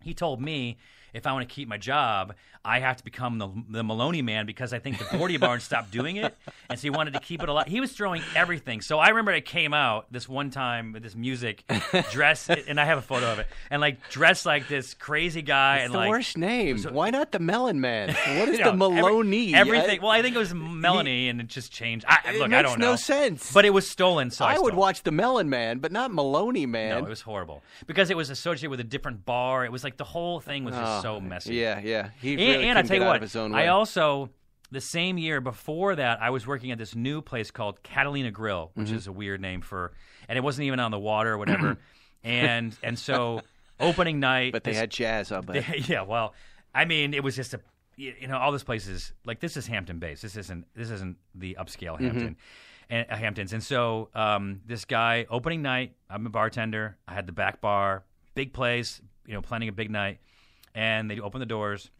he told me if I want to keep my job, I have to become the, the Maloney man because I think the Bordia Barn stopped doing it. And so he wanted to keep it alive. He was throwing everything. So I remember I came out this one time with this music dress, and I have a photo of it, and like dressed like this crazy guy. It's and the like, worst name. So, Why not the Melon Man? What is you know, the Maloney? Every, everything. I, well, I think it was Melanie, he, and it just changed. I, it look, makes I don't know. no sense. But it was stolen. So I, I would watch the Melon Man, but not Maloney Man. No, it was horrible because it was associated with a different bar. It was like the whole thing was just oh, so messy. Yeah, yeah. He really and, and I tell you what, his own way. I also the same year before that, I was working at this new place called Catalina Grill, which mm-hmm. is a weird name for, and it wasn't even on the water or whatever. and and so opening night, but they this, had jazz on. But yeah, well, I mean, it was just a, you know, all this place is like this is Hampton Bays. This isn't this isn't the upscale mm-hmm. Hampton. Mm-hmm. Eh, and uh, Hamptons, and so um, this guy opening night. I'm a bartender. I had the back bar, big place. You know, planning a big night and they open the doors.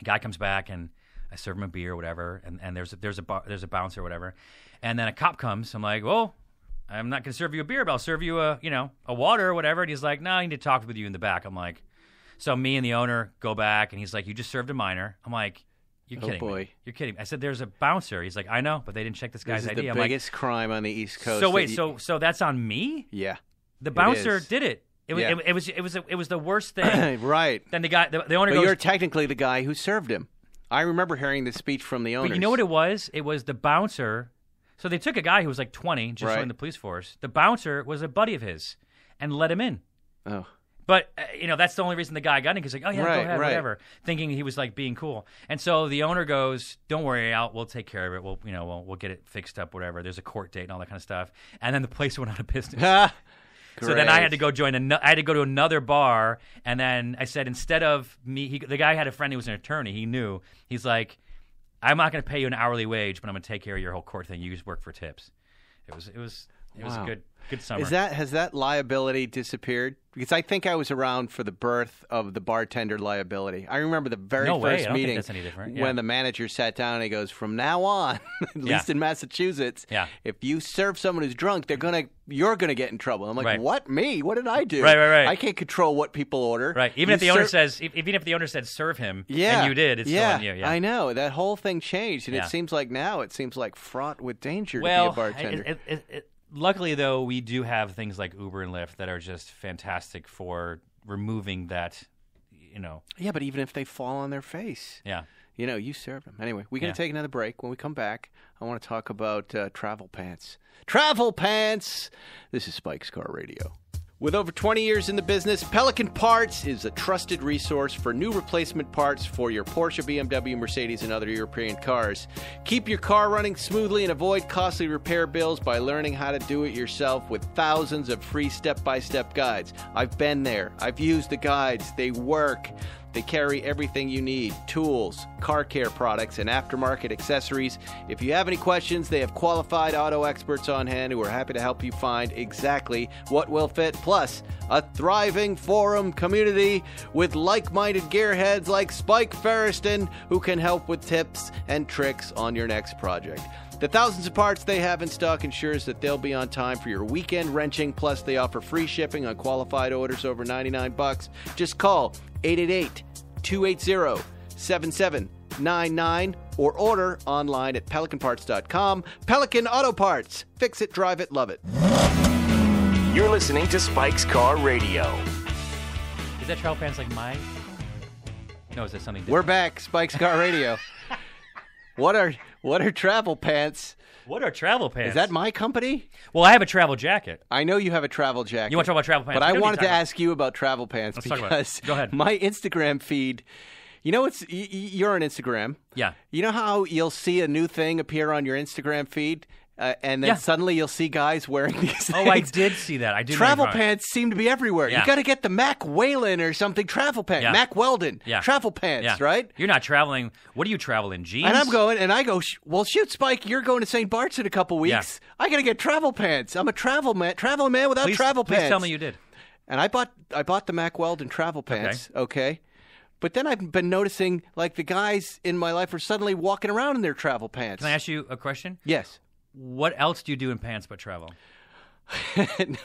A guy comes back and I serve him a beer or whatever, and, and there's a, there's a bar, there's a bouncer or whatever, and then a cop comes. I'm like, well, I'm not gonna serve you a beer, but I'll serve you a you know a water or whatever. And he's like, no, nah, I need to talk with you in the back. I'm like, so me and the owner go back, and he's like, you just served a minor. I'm like. You're oh kidding boy. Me. You're kidding. Me. I said there's a bouncer. He's like, I know, but they didn't check this guy's this is ID. The I'm biggest like, crime on the East Coast. So wait, you... so so that's on me? Yeah. The bouncer did it. It was, yeah. it, it, was it was it was the worst thing. right. Then the guy the, the owner. But goes, you're technically the guy who served him. I remember hearing the speech from the owner. you know what it was? It was the bouncer. So they took a guy who was like 20, just right. joined the police force. The bouncer was a buddy of his, and let him in. Oh. But uh, you know that's the only reason the guy got in because like oh yeah right, go ahead right. whatever thinking he was like being cool and so the owner goes don't worry out we'll take care of it we'll you know we'll, we'll get it fixed up whatever there's a court date and all that kind of stuff and then the place went out of business So then I had to go join. An- I had to go to another bar, and then I said instead of me, he, the guy had a friend who was an attorney. He knew. He's like, I'm not going to pay you an hourly wage, but I'm going to take care of your whole court thing. You just work for tips. It was it was it was wow. a good good summer. Is that has that liability disappeared? Because I think I was around for the birth of the bartender liability. I remember the very no first meeting yeah. when the manager sat down and he goes, "From now on, at yeah. least in Massachusetts, yeah. if you serve someone who's drunk, they're gonna you're gonna get in trouble." I'm like, right. "What me? What did I do? Right, right, right. I can't control what people order. Right. Even you if the ser- owner says, even if the owner said serve him, yeah, and you did, it's yeah, still on you. Yeah. I know that whole thing changed, and it seems like now it seems like fraught with danger well, to be a bartender. It, it, it, luckily though we do have things like uber and lyft that are just fantastic for removing that you know Yeah, but even if they fall on their face, yeah you know, you serve them. Anyway, we're going Yeah. to take another break. When we come back, I want to talk about uh, travel pants. Travel pants! This is Spike's Car Radio. With over 20 years in the business, Pelican Parts is a trusted resource for new replacement parts for your Porsche, BMW, Mercedes, and other European cars. Keep your car running smoothly and avoid costly repair bills by learning how to do it yourself with thousands of free step by step guides. I've been there, I've used the guides, they work. They carry everything you need tools, car care products, and aftermarket accessories. If you have any questions, they have qualified auto experts on hand who are happy to help you find exactly what will fit. Plus, a thriving forum community with like minded gearheads like Spike Ferriston who can help with tips and tricks on your next project. The thousands of parts they have in stock ensures that they'll be on time for your weekend wrenching. Plus, they offer free shipping on qualified orders over 99 bucks. Just call 888 280 7799 or order online at pelicanparts.com. Pelican Auto Parts. Fix it, drive it, love it. You're listening to Spike's Car Radio. Is that travel Pants like mine? No, is that something different? We're back, Spike's Car Radio. what are what are travel pants? What are travel pants? Is that my company? Well, I have a travel jacket. I know you have a travel jacket. You want to talk about travel pants? But I wanted to, ask you about travel pants Let's because Go ahead. my Instagram feed. You know, it's you're on Instagram. Yeah. You know how you'll see a new thing appear on your Instagram feed, uh, and then yeah. suddenly you'll see guys wearing these. Oh, things. I did see that. I did. Travel pants seem to be everywhere. Yeah. You got to get the Mac Whalen or something. Travel pants. Yeah. Mac Weldon. Yeah. Travel pants. Yeah. Right. You're not traveling. What do you travel in jeans? And I'm going, and I go. Well, shoot, Spike, you're going to St. Bart's in a couple weeks. I got to get travel pants. I'm a travel man. Travel man without please, travel pants. Please tell me you did. And I bought I bought the Mac Weldon travel pants. okay? okay? But then I've been noticing like the guys in my life are suddenly walking around in their travel pants. Can I ask you a question? Yes what else do you do in pants but travel?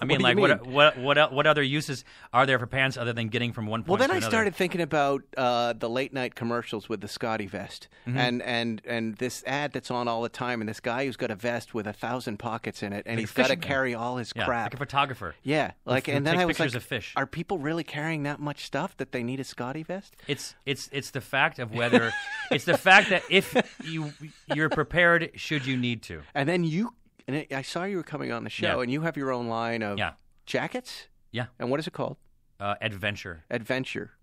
I mean, like, mean? what what what what other uses are there for pants other than getting from one point? Well, then I another? started thinking about uh, the late night commercials with the Scotty vest, mm-hmm. and and and this ad that's on all the time, and this guy who's got a vest with a thousand pockets in it, and like he's got to carry all his yeah, crap, like a photographer. Yeah, like, and then I was like, are people really carrying that much stuff that they need a Scotty vest? It's it's it's the fact of whether it's the fact that if you you're prepared, should you need to, and then you and it, I saw you were coming on the show, yeah. and you have your own line of yeah. jackets. Yeah. And what is it called? Uh, adventure. Adventure.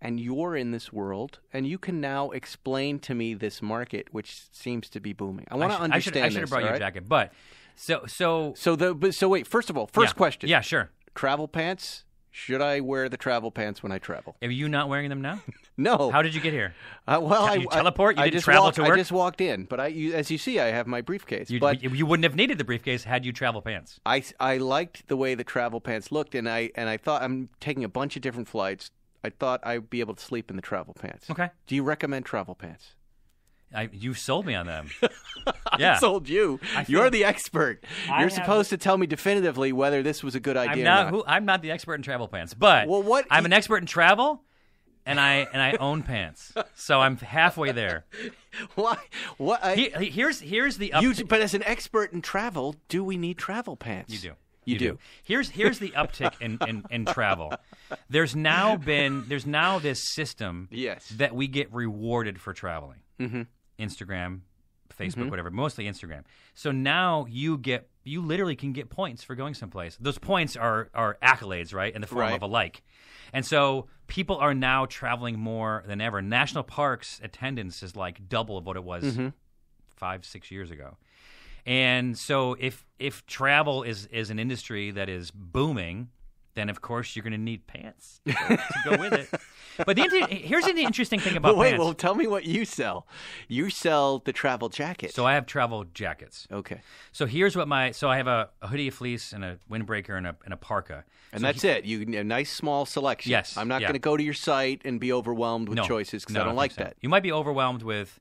And you're in this world, and you can now explain to me this market, which seems to be booming. I want to understand. I should, I should have brought you right? a jacket, but so so so the so wait. First of all, first yeah. question. Yeah, sure. Travel pants should I wear the travel pants when I travel? Are you not wearing them now? no. How did you get here? Uh, well, Did you I, teleport. You I didn't just travel walked, to work. I just walked in, but I, you, as you see, I have my briefcase. you, but you wouldn't have needed the briefcase had you travel pants. I, I liked the way the travel pants looked, and I and I thought I'm taking a bunch of different flights. I thought I'd be able to sleep in the travel pants. Okay. Do you recommend travel pants? I, you sold me on them. Yeah. I sold you. I You're the expert. I You're supposed to tell me definitively whether this was a good idea. I'm or not, who, I'm not the expert in travel pants, but Well, what I'm an expert in travel, and I and I own pants, so I'm halfway there. Why? What? I, He- he- here's here's the up. you, but as an expert in travel, do we need travel pants? You do. You, do. Here's here's the uptick in, in, in travel. There's now been there's now this system Yes. that we get rewarded for traveling. Mm-hmm. Instagram, Facebook, mm-hmm. whatever, mostly Instagram. So now you get you literally can get points for going someplace. Those points are are accolades, right? In the form right. of a like. And so people are now traveling more than ever. National parks attendance is like double of what it was mm-hmm. 5 6 years ago. And so if if travel is is an industry that is booming, then of course you're going to need pants to go with it. But the, here's an interesting thing about but wait, pants. well, tell me what you sell. You sell the travel jacket. So I have travel jackets. Okay. So here's what my so I have a, a hoodie, a fleece, and a windbreaker, and a and a parka. And so that's he, it. You a nice small selection. Yes. I'm not yeah. going to go to your site and be overwhelmed with no, choices because no, I don't like so. that. You might be overwhelmed with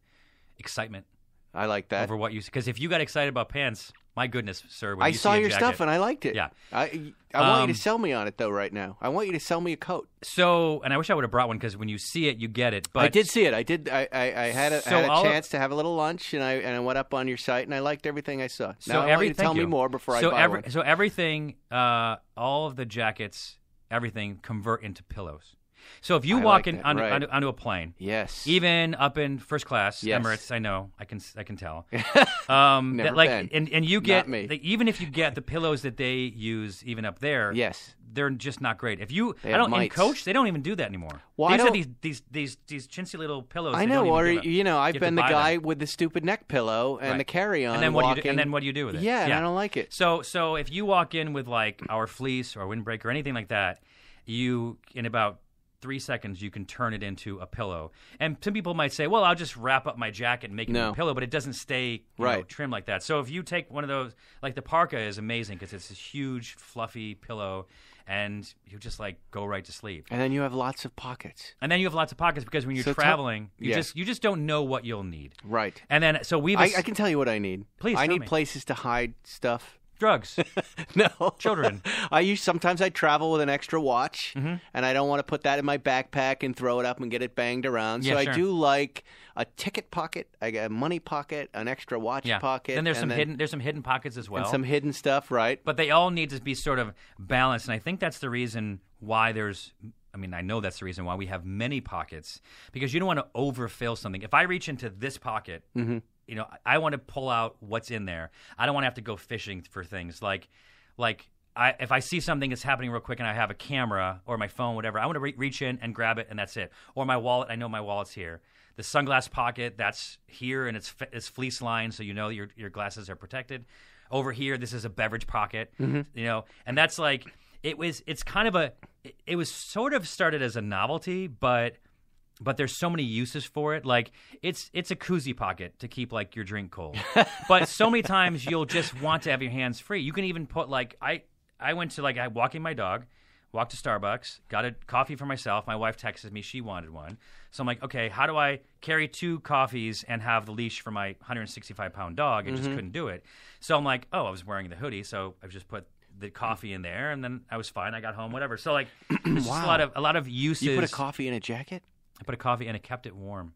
excitement. I like that over what you because if you got excited about pants my goodness, sir! I you saw your jacket, stuff and I liked it. Yeah, I I want you to um, sell me on it though right now. I want you to sell me a coat. So, and I wish I would have brought one because when you see it, you get it. But I did see it. I did. I I, I had a, so had a chance of, to have a little lunch and I and I went up on your site and I liked everything I saw. So now I every, want you to tell you. me more before so I buy every, one. So everything, uh, all of the jackets, everything convert into pillows. So if you I walk like in onto, right. onto, a plane, yes, even up in first class, yes. Emirates, I know, I can, I can tell. Um, Never that, like, been. and and you get like, even if you get the pillows that they use, even up there, yes, they're just not great. If you, they I don't in coach, they don't even do that anymore. Well, these these these these these chintzy little pillows. I know, or you know, I've you been the guy them. with the stupid neck pillow and right. the carry on, and then what do you do, and then what do you do with it? Yeah, yeah, I don't like it. So so if you walk in with like our fleece or windbreaker or anything like that, you in about three seconds, you can turn it into a pillow. And some people might say, well, I'll just wrap up my jacket and make it no. a pillow, but it doesn't stay right. Know, trim like that. So if you take one of those, like the parka is amazing because it's this huge, fluffy pillow and you just like go right to sleep. And then you have lots of pockets. And then you have lots of pockets because when you're so traveling, t- you yes. just you just don't know what you'll need. Right. And then so we. I, I, can tell you what I need. Please. I need me. places to hide stuff drugs no children i use sometimes i travel with an extra watch mm-hmm. and i don't want to put that in my backpack and throw it up and get it banged around yeah, so sure. i do like a ticket pocket i got a money pocket an extra watch yeah. pocket then there's some then, hidden there's some hidden pockets as well and some hidden stuff right but they all need to be sort of balanced and i think that's the reason why there's I mean, I know that's the reason why we have many pockets because you don't want to overfill something. If I reach into this pocket, mm-hmm you know, I want to pull out what's in there. I don't want to have to go fishing for things like, like I, if I see something that's happening real quick and I have a camera or my phone, whatever, I want to re- reach in and grab it and that's it. Or my wallet, I know my wallet's here. The sunglass pocket, that's here and it's, it's fleece lined, so you know your, your glasses are protected. Over here, this is a beverage pocket, mm-hmm. you know, and that's like, it was, it's kind of a, it, it was sort of started as a novelty, but but there's so many uses for it. Like it's it's a koozie pocket to keep like your drink cold. but so many times you'll just want to have your hands free. You can even put like I I went to like I walking my dog, walked to Starbucks, got a coffee for myself. My wife texted me she wanted one, so I'm like, okay, how do I carry two coffees and have the leash for my 165 pound dog? I mm-hmm. just couldn't do it. So I'm like, oh, I was wearing the hoodie, so I just put the coffee in there, and then I was fine. I got home, whatever. So like, wow. a lot of a lot of uses. You put a coffee in a jacket. I put a coffee in it, kept it warm.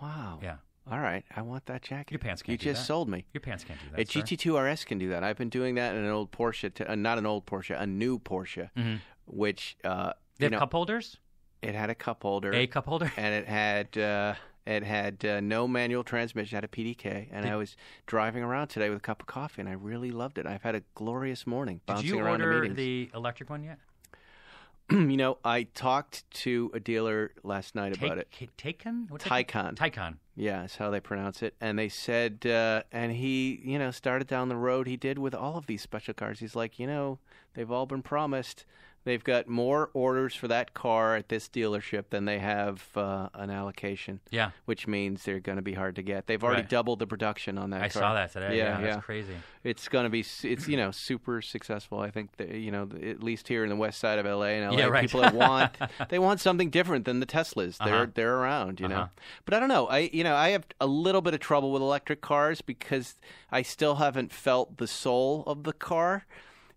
Wow. Yeah. All right, I want that jacket. Your pants can't. You do just that. sold me. Your pants can't do that. A GT2 RS can do that. I've been doing that in an old Porsche, to, uh, not an old Porsche, a new Porsche, mm-hmm. which uh, they have know, cup holders. It had a cup holder, a cup holder, and it had uh, it had uh, no manual transmission. It had a PDK, and Did... I was driving around today with a cup of coffee, and I really loved it. I've had a glorious morning bouncing Did you order the electric one yet? you know, I talked to a dealer last night Ta- about it. Taken, Tycon, Tycon. Yeah, that's how they pronounce it. And they said, uh, and he, you know, started down the road he did with all of these special cars. He's like, you know, they've all been promised they've got more orders for that car at this dealership than they have uh, an allocation. Yeah, which means they're going to be hard to get. They've already right. doubled the production on that. I car. saw that today. Yeah, yeah, yeah. crazy. It's going to be it's you know super successful. I think that, you know at least here in the west side of LA and LA, yeah, right. people want they want something different than the Teslas. They're uh-huh. they're around, you uh-huh. know. But I don't know. I you know I have a little bit of trouble with electric cars because I still haven't felt the soul of the car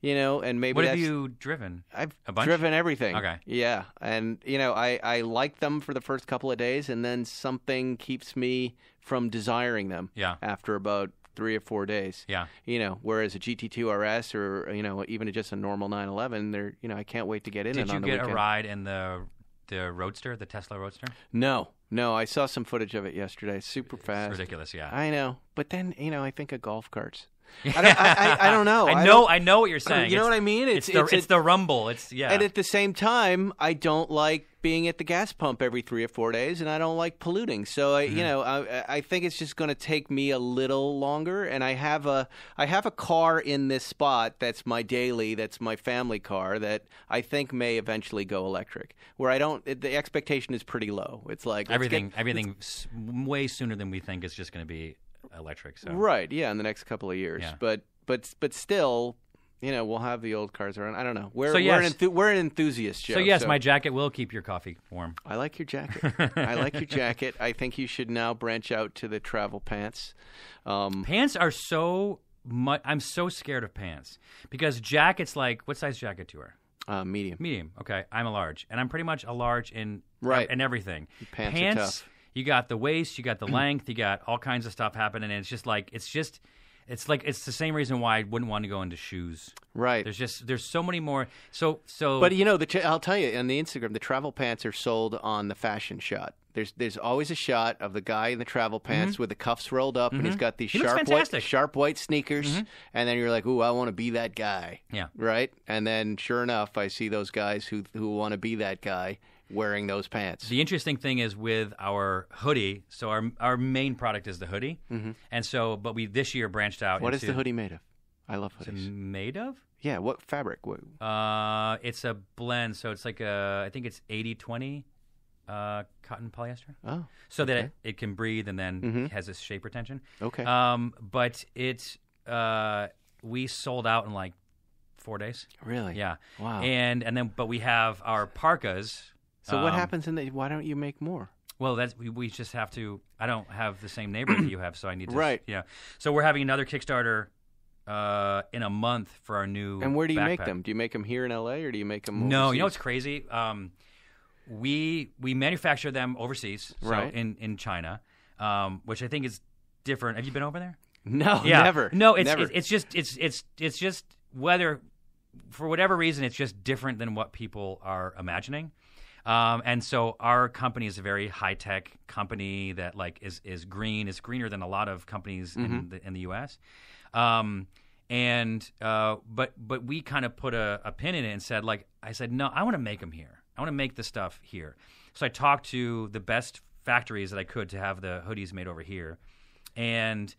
you know, and maybe what have you driven? I've driven everything. Okay, yeah, and you know, I I like them for the first couple of days, and then something keeps me from desiring them. Yeah, after about three or four days. Yeah. You know, whereas a GT2 RS or you know even just a normal 911, they're you know I can't wait to get in. Did you get weekend. a ride in the the Roadster, the Tesla Roadster? No, no. I saw some footage of it yesterday. Super fast. It's ridiculous. Yeah. I know, but then you know I think of golf carts. I don't, I, I, I don't know. I know. I, I, know what you're saying. You it's, know what I mean? It's, it's, the, it's, it's the, rumble. It's yeah. And at the same time, I don't like being at the gas pump every three or four days, and I don't like polluting. So I, mm you mm-hmm. know, I, think it's just going to take me a little longer. And I have a I have a car in this spot that's my daily, that's my family car that I think may eventually go electric. Where I don't, the expectation is pretty low. It's like everything, get, everything way sooner than we think is just going to be electric. So. Right. Yeah. In the next couple of years, yeah. but but but still, you know, we'll have the old cars around. I don't know. We're, so yes. we're, an, we're an enthusiast, Joe. So yes, so. my jacket will keep your coffee warm. I like your jacket. I like your jacket. I think you should now branch out to the travel pants. Um, pants are so much. I'm so scared of pants because jackets. Like, what size jacket do you wear? Uh, medium. Medium. Okay, I'm a large, and I'm pretty much a large in right and everything. Pants, pants you got the waist, you got the mm. length, you got all kinds of stuff happening. And it's just like it's just it's like it's the same reason why I wouldn't want to go into shoes. Right. There's just there's so many more. So so. But you know, the I'll tell you on the Instagram, the travel pants are sold on the fashion shot. There's there's always a shot of the guy in the travel mm-hmm. pants mm-hmm. with the cuffs rolled up, mm-hmm. and he's mm-hmm. got these he sharp white sharp white sneakers, mm-hmm. and then you're like, ooh, I want to be that guy. Yeah. Right. And then sure enough, I see those guys who who want to be that guy, wearing those pants. The interesting thing is with our hoodie. So our our main product is the hoodie, mm-hmm. and so but we this year branched out. What into, is the hoodie made of? I love hoodies. made of? Yeah. What fabric? What? Uh, it's a blend. So it's like a I think it's 80-20 uh, cotton polyester. Oh. So okay. that it, it, can breathe and then mm-hmm. has this shape retention. Okay. Um, but it's uh, we sold out in like four days. Really? Yeah. Wow. And and then but we have our parkas so um, what happens in the? Why don't you make more? Well, that's we, we just have to. I don't have the same neighbor that you have, so I need to. Right. Yeah. So we're having another Kickstarter uh, in a month for our new. And where do you backpack. make them? Do you make them here in L.A. or do you make them? Overseas? No, you know what's crazy? Um, we we manufacture them overseas, so right? In in China, um, which I think is different. Have you been over there? No, yeah. never. No, it's never. it's just it's it's it's just whether for whatever reason it's just different than what people are imagining. Um, and so our company is a very high tech company that like is is green. It's greener than a lot of companies mm-hmm. in, the, in the U.S. Um, and uh, but but we kind of put a, a pin in it and said like I said no, I want to make them here. I want to make the stuff here. So I talked to the best factories that I could to have the hoodies made over here, and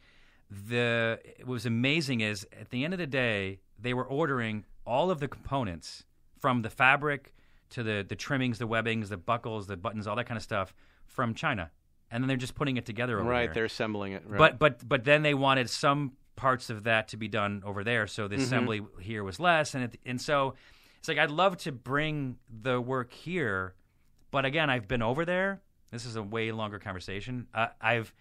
the what was amazing is at the end of the day they were ordering all of the components from the fabric to the the trimmings, the webbings, the buckles, the buttons, all that kind of stuff from China, and then they're just putting it together over right, there. Right, they're assembling it. Right. But but but then they wanted some parts of that to be done over there, so the mm-hmm. assembly here was less, and it, and so it's like I'd love to bring the work here, but again, I've been over there. This is a way longer conversation. Uh, I've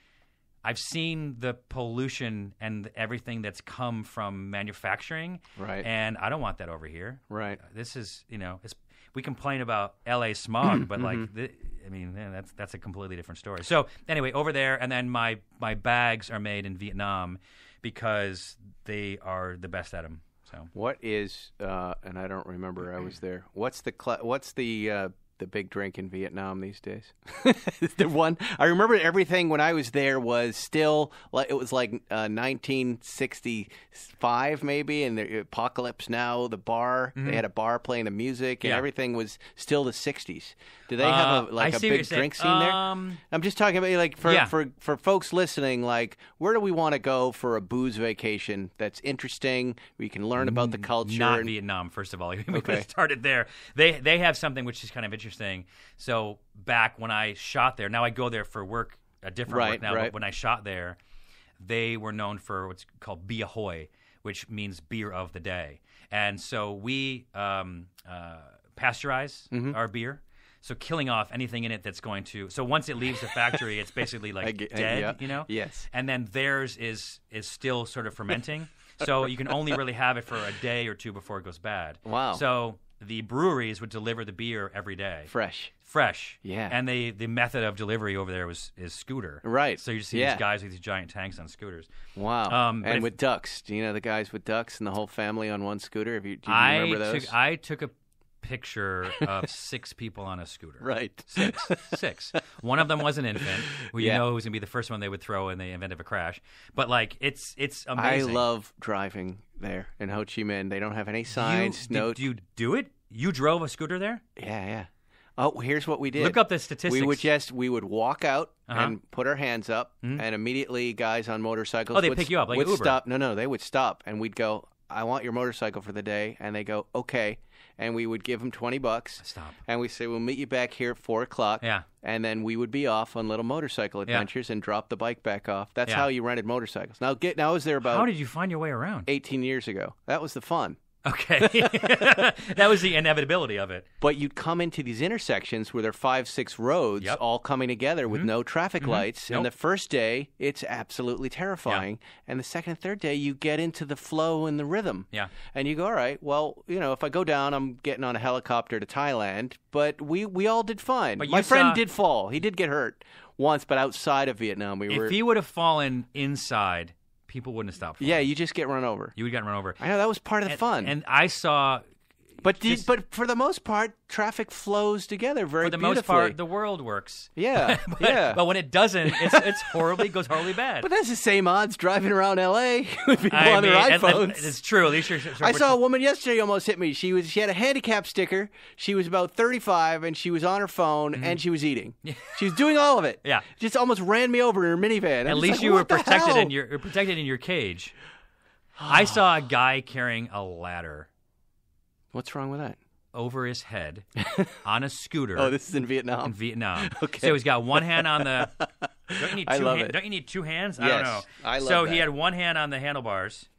I've seen the pollution and everything that's come from manufacturing, right? And I don't want that over here, right? This is you know it's we complain about LA smog, mm, but mm-hmm. like, th- I mean, that's that's a completely different story. So anyway, over there, and then my my bags are made in Vietnam because they are the best at them. So what is uh, and I don't remember I was there. What's the cl- what's the uh, the big drink in Vietnam these days. the one I remember everything when I was there was still it was like uh, 1965 maybe, and the Apocalypse Now, the bar mm-hmm. they had a bar playing the music, and yeah. everything was still the 60s. Do they uh, have a, uh, like I a big drink scene um, there? I'm just talking about like for, yeah. for for folks listening, like where do we want to go for a booze vacation that's interesting? We can learn about the mm, culture. Not and... Vietnam, first of all. we okay. started there. They they have something which is kind of interesting interesting. So back when I shot there, now I go there for work, a different right, work now. Right. But when I shot there, they were known for what's called be ahoy, which means beer of the day. And so we um, uh, pasteurize mm-hmm. our beer. So killing off anything in it that's going to so once it leaves the factory, it's basically like dead, yeah. you know. Yes. And then theirs is is still sort of fermenting, so you can only really have it for a day or two before it goes bad. Wow. So the breweries would deliver the beer every day, fresh, fresh. Yeah, and they the method of delivery over there was is scooter. Right. So you see yeah. these guys with these giant tanks on scooters. Wow. Um, and if, with ducks, do you know the guys with ducks and the whole family on one scooter? Have you, do you I remember those? Took, I took a picture of six people on a scooter. Right. Six. Six. One of them was an infant We you yeah. know who's going to be the first one they would throw in the event of a crash. But like it's it's amazing. I love driving there in Ho Chi Minh. They don't have any signs. You, no. Did you do it? You drove a scooter there? Yeah, yeah. Oh, here's what we did. Look up the statistics. We would just we would walk out uh-huh. and put our hands up, mm-hmm. and immediately guys on motorcycles. Oh, they would, pick you up like would Uber. Stop. No, no, they would stop, and we'd go. I want your motorcycle for the day, and they go okay and we would give him 20 bucks. Stop. And we say, we'll meet you back here at 4 o'clock. Yeah. And then we would be off on little motorcycle adventures and drop the bike back off. That's Yeah. how you rented motorcycles. Now, get now I was there about How did you find your way around? 18 years ago. That was the fun. Okay. that was the inevitability of it. But you'd come into these intersections where there are five, six roads yep. all coming together with mm-hmm. no mm-hmm. traffic mm-hmm. lights. Nope. And the first day, it's absolutely terrifying. Yeah. And the second and third day, you get into the flow and the rhythm. Yeah. And you go, all right, well, you know, if I go down, I'm getting on a helicopter to Thailand. But we, we all did fine. But My friend saw... did fall. He did get hurt once, but outside of Vietnam, we if were. If he would have fallen inside, people wouldn't have stopped. For yeah, you just get run over. You would have gotten run over. I know that was part of the and, fun. And I saw but but for the most part, traffic flows together very. For the most part, the world works. Yeah, but, yeah. But when it doesn't, it's, it's horribly goes horribly bad. But that's the same odds driving around L.A. with people I on mean, their iPhones. it's true. At least you're, you're, I saw a woman yesterday almost hit me. She was she had a handicap sticker. She was about 35, and she was on her phone mm-hmm. and she was eating. she was doing all of it. Yeah, just almost ran me over in her minivan. I'm At least like, you were protected in your protected in your cage. I saw a guy carrying a ladder What's wrong with that? over his head on a scooter. oh, this is in Vietnam. In Vietnam. Okay. So he's got one hand on the. Don't you need two I love hand, it. Don't you need two hands? Yes, I don't know. I love so that. he had one hand on the handlebars,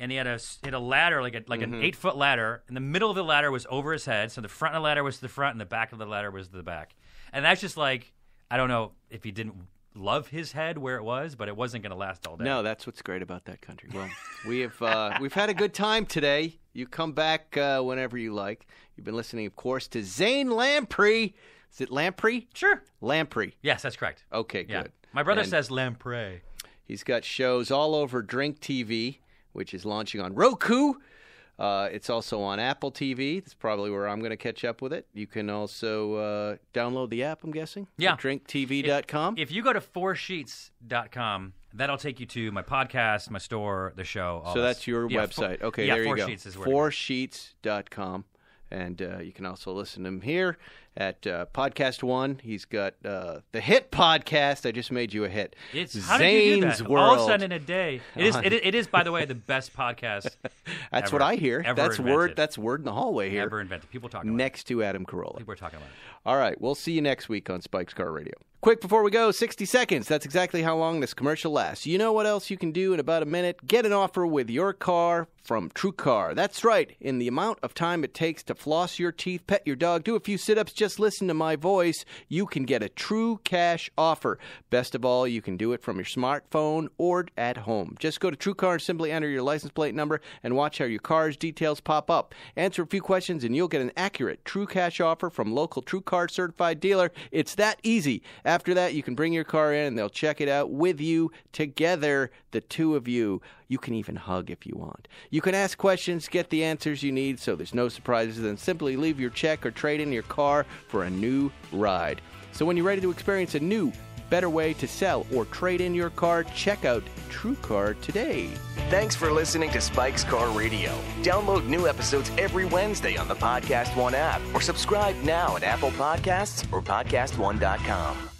and he had a he had a ladder like a like mm-hmm. an eight foot ladder. And the middle of the ladder was over his head, so the front of the ladder was the front, and the back of the ladder was the back. And that's just like I don't know if he didn't love his head where it was, but it wasn't going to last all day. No, that's what's great about that country. Well, we have uh, we've had a good time today. You come back uh, whenever you like. You've been listening, of course, to Zane Lamprey. Is it Lamprey? Sure. Lamprey. Yes, that's correct. Okay, yeah. good. My brother and says Lamprey. He's got shows all over Drink TV, which is launching on Roku. Uh, it's also on Apple TV. That's probably where I'm going to catch up with it. You can also uh, download the app, I'm guessing. Yeah. DrinkTV.com. If, if you go to foursheets.com, That'll take you to my podcast, my store, the show. so that's this. your yeah, website. Four, okay, yeah, there you go. Sheets is where foursheets.com. And uh, you can also listen to him here at uh, Podcast One. He's got uh, the hit podcast. I just made you a hit. It's Zane's how did you do that? World. All of a sudden in a day. It is. It, it is. By the way, the best podcast. that's ever, what I hear. that's invented. word. That's word in the hallway here. Ever invented. People talking. Next to Adam Carolla. People are talking about. It. All right. We'll see you next week on Spike's Car Radio. Quick before we go, 60 seconds. That's exactly how long this commercial lasts. You know what else you can do in about a minute? Get an offer with your car from TrueCar. That's right. In the amount of time it takes to floss your teeth, pet your dog, do a few sit ups, just listen to my voice, you can get a true cash offer. Best of all, you can do it from your smartphone or at home. Just go to TrueCar and simply enter your license plate number and watch how your car's details pop up. Answer a few questions and you'll get an accurate true cash offer from local TrueCar certified dealer. It's that easy. After after that, you can bring your car in and they'll check it out with you together, the two of you. You can even hug if you want. You can ask questions, get the answers you need so there's no surprises, and simply leave your check or trade in your car for a new ride. So when you're ready to experience a new, better way to sell or trade in your car, check out TrueCar today. Thanks for listening to Spike's Car Radio. Download new episodes every Wednesday on the Podcast One app or subscribe now at Apple Podcasts or PodcastOne.com.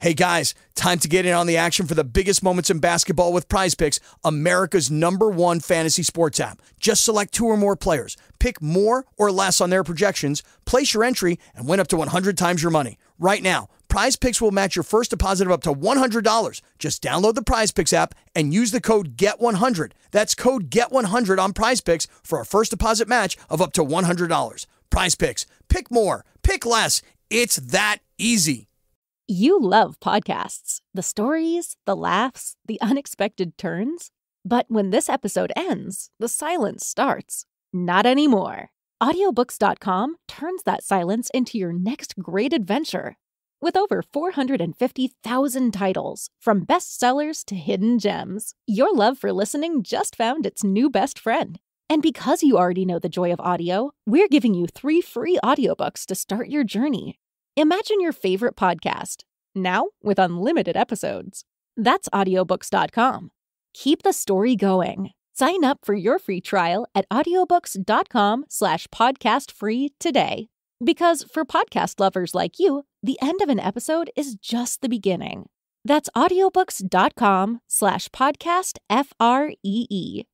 Hey guys, time to get in on the action for the biggest moments in basketball with Prize Picks, America's number one fantasy sports app. Just select two or more players, pick more or less on their projections, place your entry, and win up to 100 times your money. Right now, Prize Picks will match your first deposit of up to $100. Just download the Prize Picks app and use the code GET100. That's code GET100 on Prize Picks for a first deposit match of up to $100. Prize Picks, pick more, pick less. It's that easy. You love podcasts the stories, the laughs, the unexpected turns. But when this episode ends, the silence starts. Not anymore. Audiobooks.com turns that silence into your next great adventure. With over 450,000 titles, from bestsellers to hidden gems, your love for listening just found its new best friend. And because you already know the joy of audio, we're giving you three free audiobooks to start your journey Imagine your favorite podcast, now with unlimited episodes. That's audiobooks.com. Keep the story going. Sign up for your free trial at audiobooks.com slash podcast free today. Because for podcast lovers like you, the end of an episode is just the beginning. That's audiobooks.com slash podcast F R E E.